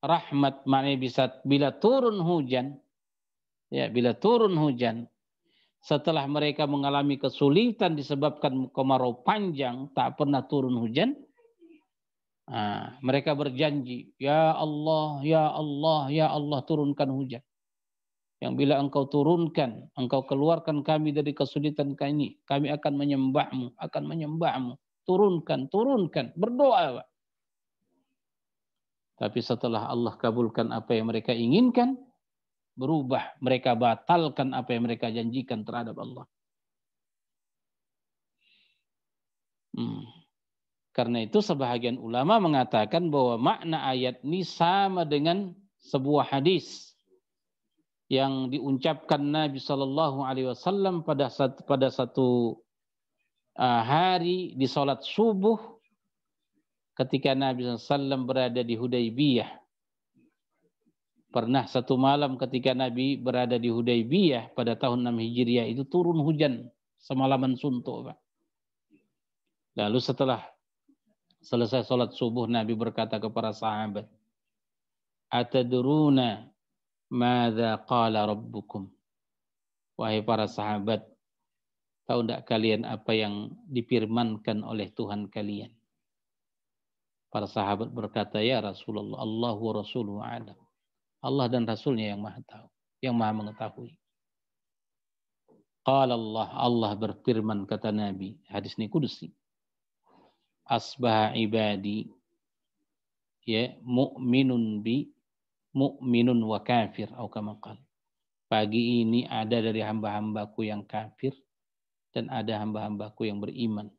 rahmat mana bisa bila turun hujan ya bila turun hujan setelah mereka mengalami kesulitan disebabkan kemarau panjang tak pernah turun hujan nah, mereka berjanji ya Allah ya Allah ya Allah turunkan hujan yang bila engkau turunkan engkau keluarkan kami dari kesulitan kami kami akan menyembahmu akan menyembahmu turunkan turunkan berdoa Pak tapi setelah Allah kabulkan apa yang mereka inginkan, berubah. Mereka batalkan apa yang mereka janjikan terhadap Allah. Hmm. Karena itu sebahagian ulama mengatakan bahwa makna ayat ini sama dengan sebuah hadis yang diucapkan Nabi Shallallahu Alaihi Wasallam pada satu, pada satu ah, hari di sholat subuh ketika Nabi SAW berada di Hudaybiyah. Pernah satu malam ketika Nabi berada di Hudaybiyah pada tahun 6 Hijriah itu turun hujan semalaman suntuk. Pak. Lalu setelah selesai sholat subuh Nabi berkata kepada sahabat, Atadruna mada qala rabbukum. Wahai para sahabat, tahu tidak kalian apa yang dipirmankan oleh Tuhan kalian? Para sahabat berkata, Ya Rasulullah, Allah wa Rasuluhu alam. Allah dan Rasulnya yang maha tahu, yang maha mengetahui. Qala Allah, Allah berfirman kata Nabi, hadis ini kudusi. Asbah ibadi ya mu'minun bi mu'minun wa kafir atau kama Pagi ini ada dari hamba-hambaku yang kafir dan ada hamba-hambaku yang beriman.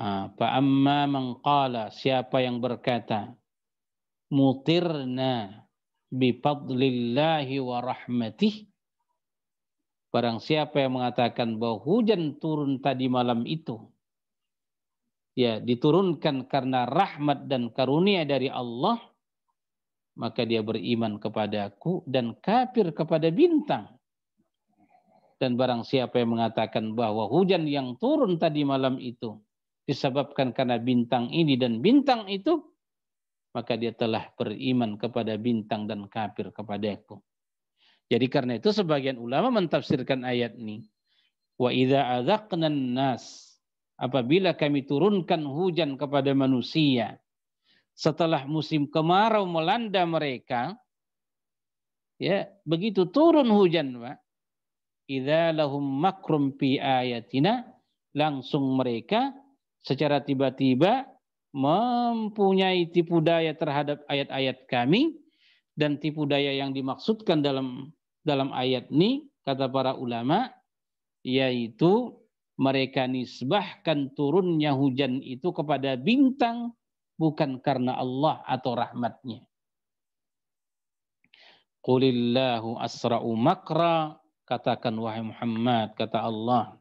Ah, Fa'amma mengkala siapa yang berkata mutirna bifadlillahi wa rahmatih Barang siapa yang mengatakan bahwa hujan turun tadi malam itu ya diturunkan karena rahmat dan karunia dari Allah maka dia beriman kepadaku dan kafir kepada bintang. Dan barang siapa yang mengatakan bahwa hujan yang turun tadi malam itu disebabkan karena bintang ini dan bintang itu, maka dia telah beriman kepada bintang dan kafir kepadaku. Jadi karena itu sebagian ulama mentafsirkan ayat ini. Wa idha azaqnan nas apabila kami turunkan hujan kepada manusia setelah musim kemarau melanda mereka ya begitu turun hujan Pak idha lahum makrum pi ayatina langsung mereka secara tiba-tiba mempunyai tipu daya terhadap ayat-ayat kami dan tipu daya yang dimaksudkan dalam dalam ayat ini kata para ulama yaitu mereka nisbahkan turunnya hujan itu kepada bintang bukan karena Allah atau rahmatnya. Qulillahu asra'u makra katakan wahai Muhammad kata Allah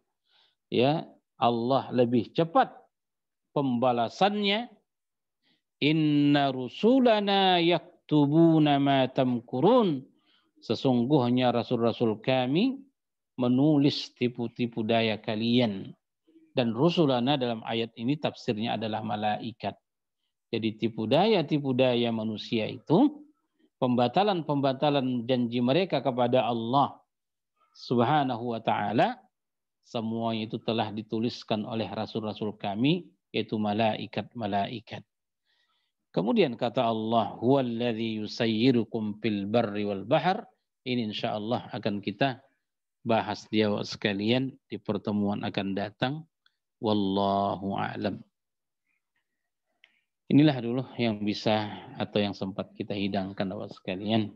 ya Allah lebih cepat pembalasannya inna rusulana yaktubuna ma tamkurun sesungguhnya rasul-rasul kami menulis tipu-tipu daya kalian dan rusulana dalam ayat ini tafsirnya adalah malaikat jadi tipu daya tipu daya manusia itu pembatalan-pembatalan janji mereka kepada Allah Subhanahu wa taala semuanya itu telah dituliskan oleh rasul-rasul kami yaitu malaikat-malaikat. Kemudian kata Allah, "Huwallazi yusayyirukum fil barri wal bahr." Ini insyaallah akan kita bahas dia sekalian di pertemuan akan datang. Wallahu a'lam. Inilah dulu yang bisa atau yang sempat kita hidangkan Bapak sekalian.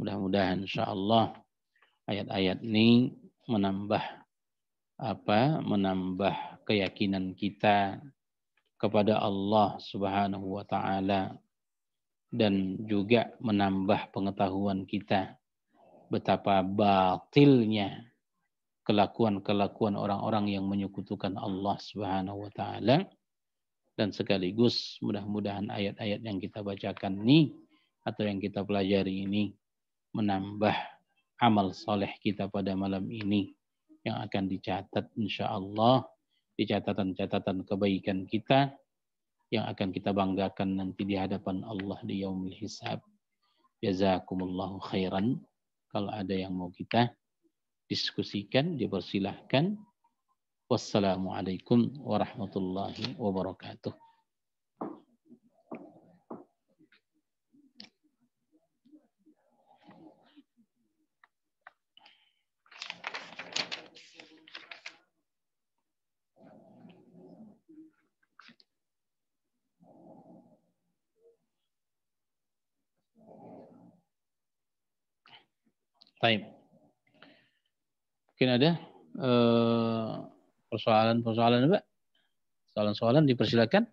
Mudah-mudahan insyaallah ayat-ayat ini menambah apa? Menambah keyakinan kita kepada Allah Subhanahu wa taala dan juga menambah pengetahuan kita betapa batilnya kelakuan-kelakuan orang-orang yang menyekutukan Allah Subhanahu wa taala dan sekaligus mudah-mudahan ayat-ayat yang kita bacakan ini atau yang kita pelajari ini menambah amal soleh kita pada malam ini yang akan dicatat insya Allah di catatan-catatan kebaikan kita yang akan kita banggakan nanti di hadapan Allah di yaumil hisab. Jazakumullahu khairan. Kalau ada yang mau kita diskusikan, dipersilahkan. Wassalamualaikum warahmatullahi wabarakatuh. Taib. Mungkin ada eh, persoalan-persoalan, Pak? Soalan-soalan dipersilakan.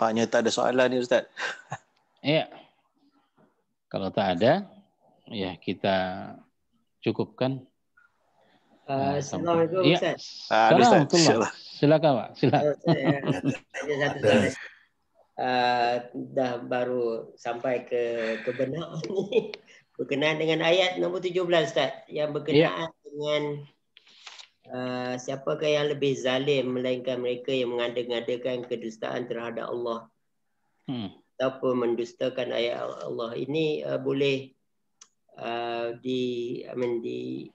Nampaknya tak ada soalan ni Ustaz. Iya. Kalau tak ada, ya kita cukupkan. Uh, Assalamualaikum ya. Ah, Ustaz. Assalamualaikum. Silakan Pak, silakan. Oh, satu -satu. Uh, dah baru sampai ke kebenaran berkenaan dengan ayat nombor 17 Ustaz yang berkenaan ya. dengan uh, siapakah yang lebih zalim melainkan mereka yang mengada-ngadakan kedustaan terhadap Allah hmm. ataupun mendustakan ayat Allah ini uh, boleh uh, di I mean, di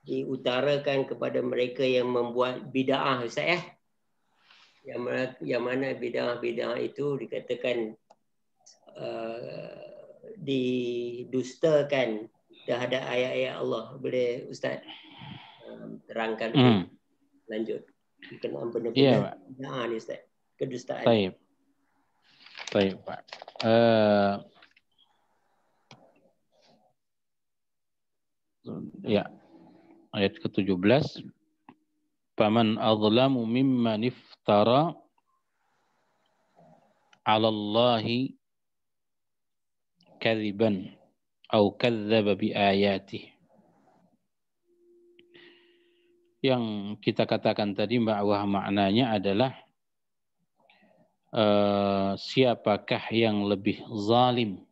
diutarakan kepada mereka yang membuat bid'ah Ustaz ya yang mana, yang mana bid'ah-bid'ah itu dikatakan uh, didustakan terhadap ayat-ayat Allah boleh ustaz terangkan. Mm. Lanjut. Berkenaan benar yeah, kedustaan Ustaz. Kedustaan. Baik. Baik, Pak. Uh, ya. Ayat ke-17. Faman azlamu mimman iftara ala Allahi kadiban atau kadzdzaba bi ayatihi yang kita katakan tadi bahwa maknanya adalah uh, siapakah yang lebih zalim?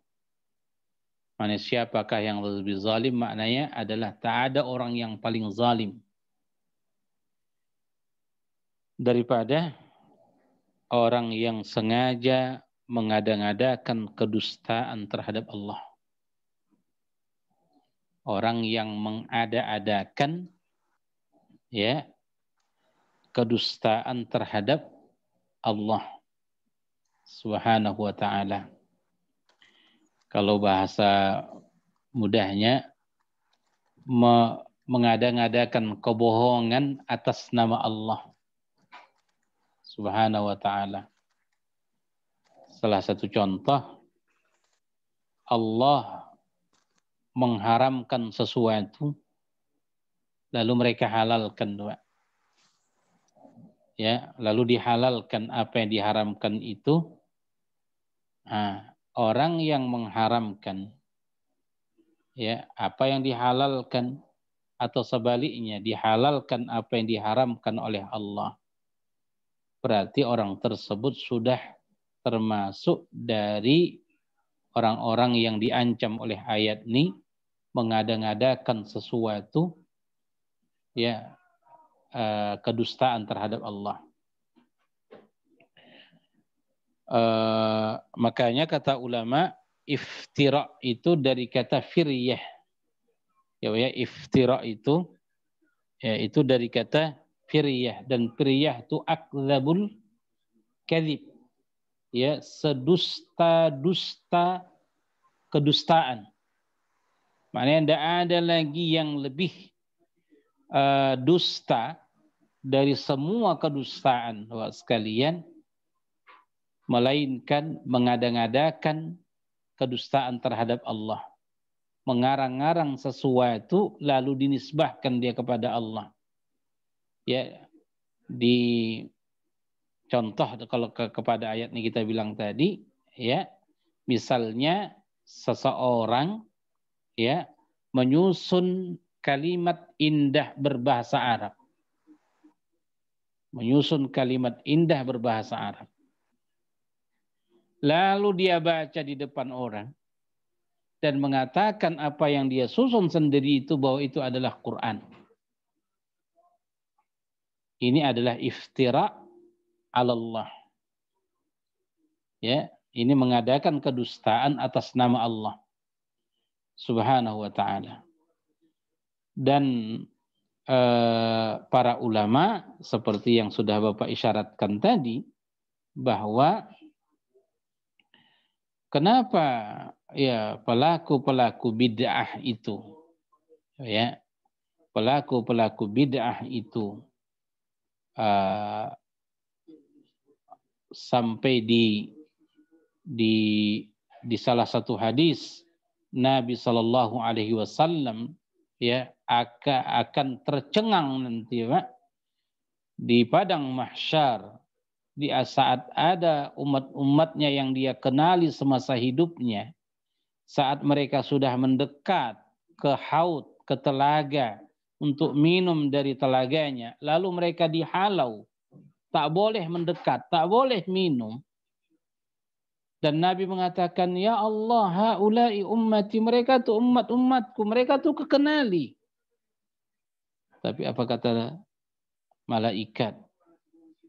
Mana siapakah yang lebih zalim? Maknanya adalah tak ada orang yang paling zalim daripada orang yang sengaja mengada-ngadakan kedustaan terhadap Allah. Orang yang mengada-adakan ya kedustaan terhadap Allah Subhanahu wa taala. Kalau bahasa mudahnya me mengada-ngadakan kebohongan atas nama Allah Subhanahu wa taala. Salah satu contoh Allah mengharamkan sesuatu lalu mereka halalkan dua. Ya, lalu dihalalkan apa yang diharamkan itu. Nah, orang yang mengharamkan ya apa yang dihalalkan atau sebaliknya dihalalkan apa yang diharamkan oleh Allah. Berarti orang tersebut sudah termasuk dari orang-orang yang diancam oleh ayat ini mengada-ngadakan sesuatu ya eh, kedustaan terhadap Allah. Eh, makanya kata ulama iftira itu dari kata firyah. Ya, ya iftira itu ya itu dari kata firyah dan firyah itu akzabul kadhib. Ya, sedusta-dusta kedustaan. Maknanya tidak ada lagi yang lebih uh, dusta dari semua kedustaan Bapak sekalian melainkan mengada-ngadakan kedustaan terhadap Allah mengarang-arang sesuatu lalu dinisbahkan dia kepada Allah ya di contoh kalau ke, kepada ayat ini kita bilang tadi ya misalnya seseorang ya menyusun kalimat indah berbahasa Arab. Menyusun kalimat indah berbahasa Arab. Lalu dia baca di depan orang dan mengatakan apa yang dia susun sendiri itu bahwa itu adalah Quran. Ini adalah iftira Allah. Ya, ini mengadakan kedustaan atas nama Allah Subhanahu wa taala dan eh, para ulama seperti yang sudah Bapak isyaratkan tadi bahwa kenapa ya pelaku-pelaku bid'ah itu ya pelaku-pelaku bid'ah itu eh, sampai di di di salah satu hadis Nabi Shallallahu Alaihi Wasallam ya akan, akan tercengang nanti Pak di padang mahsyar di saat ada umat-umatnya yang dia kenali semasa hidupnya saat mereka sudah mendekat ke haut ke telaga untuk minum dari telaganya lalu mereka dihalau tak boleh mendekat tak boleh minum dan Nabi mengatakan, Ya Allah, haulai ummati. Mereka tuh umat-umatku. Mereka tuh kekenali. Tapi apa kata malaikat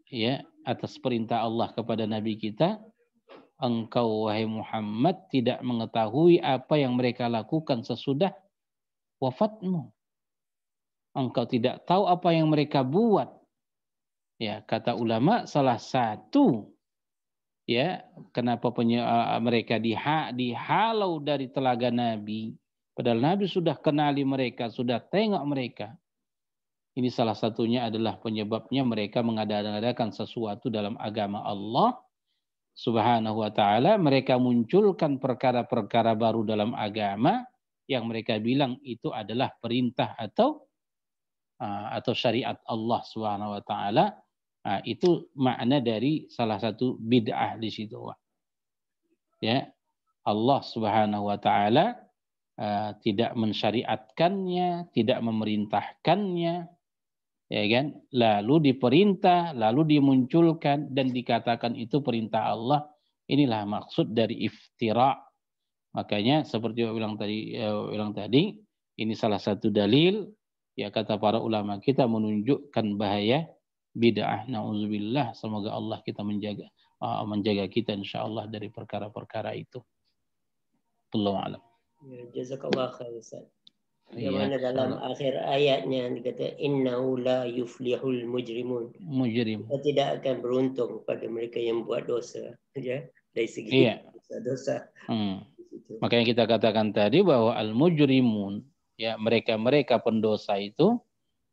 ya atas perintah Allah kepada nabi kita engkau wahai Muhammad tidak mengetahui apa yang mereka lakukan sesudah wafatmu engkau tidak tahu apa yang mereka buat ya kata ulama salah satu ya kenapa penye, mereka diha, dihalau dari telaga nabi padahal nabi sudah kenali mereka sudah tengok mereka ini salah satunya adalah penyebabnya mereka mengadakan sesuatu dalam agama Allah Subhanahu wa taala, mereka munculkan perkara-perkara baru dalam agama yang mereka bilang itu adalah perintah atau uh, atau syariat Allah Subhanahu wa taala. Uh, itu makna dari salah satu bid'ah di situ. Ya, Allah Subhanahu wa taala uh, tidak mensyariatkannya, tidak memerintahkannya, ya kan? Lalu diperintah, lalu dimunculkan dan dikatakan itu perintah Allah. Inilah maksud dari iftira. Makanya seperti yang bilang tadi, eh, bilang tadi, ini salah satu dalil ya kata para ulama kita menunjukkan bahaya bid'ah nauzubillah semoga Allah kita menjaga uh, menjaga kita insyaallah dari perkara-perkara itu. Allahu alam. Ya, jazakallah khair Iya, yang ya, dalam Allah. akhir ayatnya dikata inna la yuflihul mujrimun. Mujrim. Kita tidak akan beruntung pada mereka yang buat dosa, ya. Dari segi ya. dosa. Hmm. Makanya kita katakan tadi bahwa al mujrimun ya mereka-mereka pendosa itu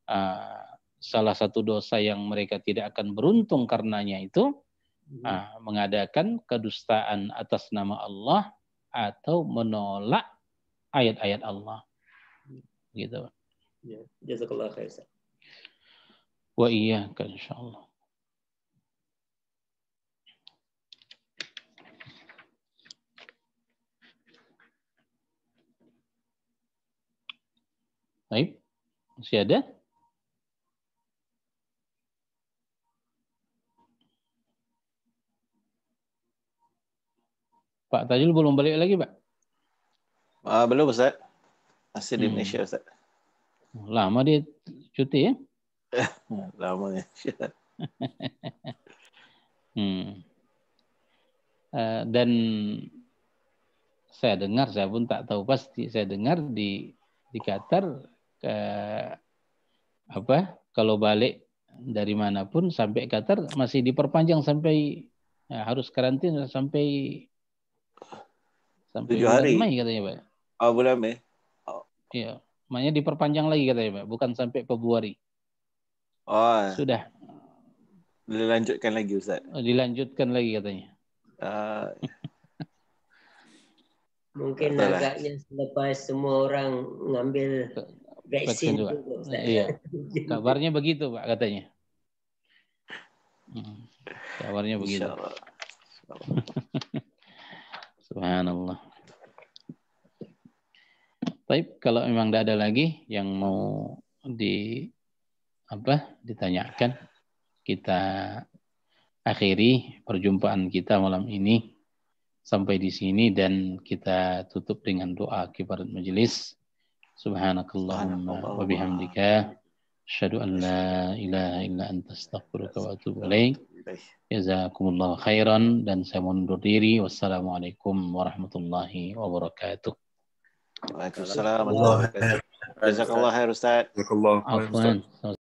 uh, salah satu dosa yang mereka tidak akan beruntung karenanya itu uh, mengadakan kedustaan atas nama Allah atau menolak ayat-ayat Allah gitu. Ya, jazakallah khair. Wa iya, Insya insyaallah. Baik, masih ada? Pak Tajul belum balik lagi, Pak? Uh, belum, Ustaz masih di hmm. Malaysia Ustaz. Lama dia cuti ya? Lama ya. hmm. uh, dan saya dengar, saya pun tak tahu pasti. Saya dengar di di Qatar ke eh, apa? Kalau balik dari manapun sampai Qatar masih diperpanjang sampai ya, harus karantina sampai sampai hari. Mei katanya pak. Oh, bulan Mei. Iya. Makanya diperpanjang lagi katanya Pak, bukan sampai Februari. Oh. Sudah. Dilanjutkan lagi Ustaz. Oh, dilanjutkan lagi katanya. Uh. Mungkin agaknya selepas semua orang ngambil vaksin juga. Ustaz. Iya. Kabarnya begitu Pak katanya. Hmm. Kabarnya begitu. Subhanallah. Baik, kalau memang tidak ada lagi yang mau di apa ditanyakan, kita akhiri perjumpaan kita malam ini sampai di sini dan kita tutup dengan doa kibarat majelis. Subhanakallahumma wa bihamdika asyhadu an la ilaha illa anta astaghfiruka wa atubu ilaik. Jazakumullah khairan dan saya mundur diri. Wassalamualaikum warahmatullahi wabarakatuh. Waalaikumsalam. Jazakallah khair Ustaz. Jazakallah khair Ustaz.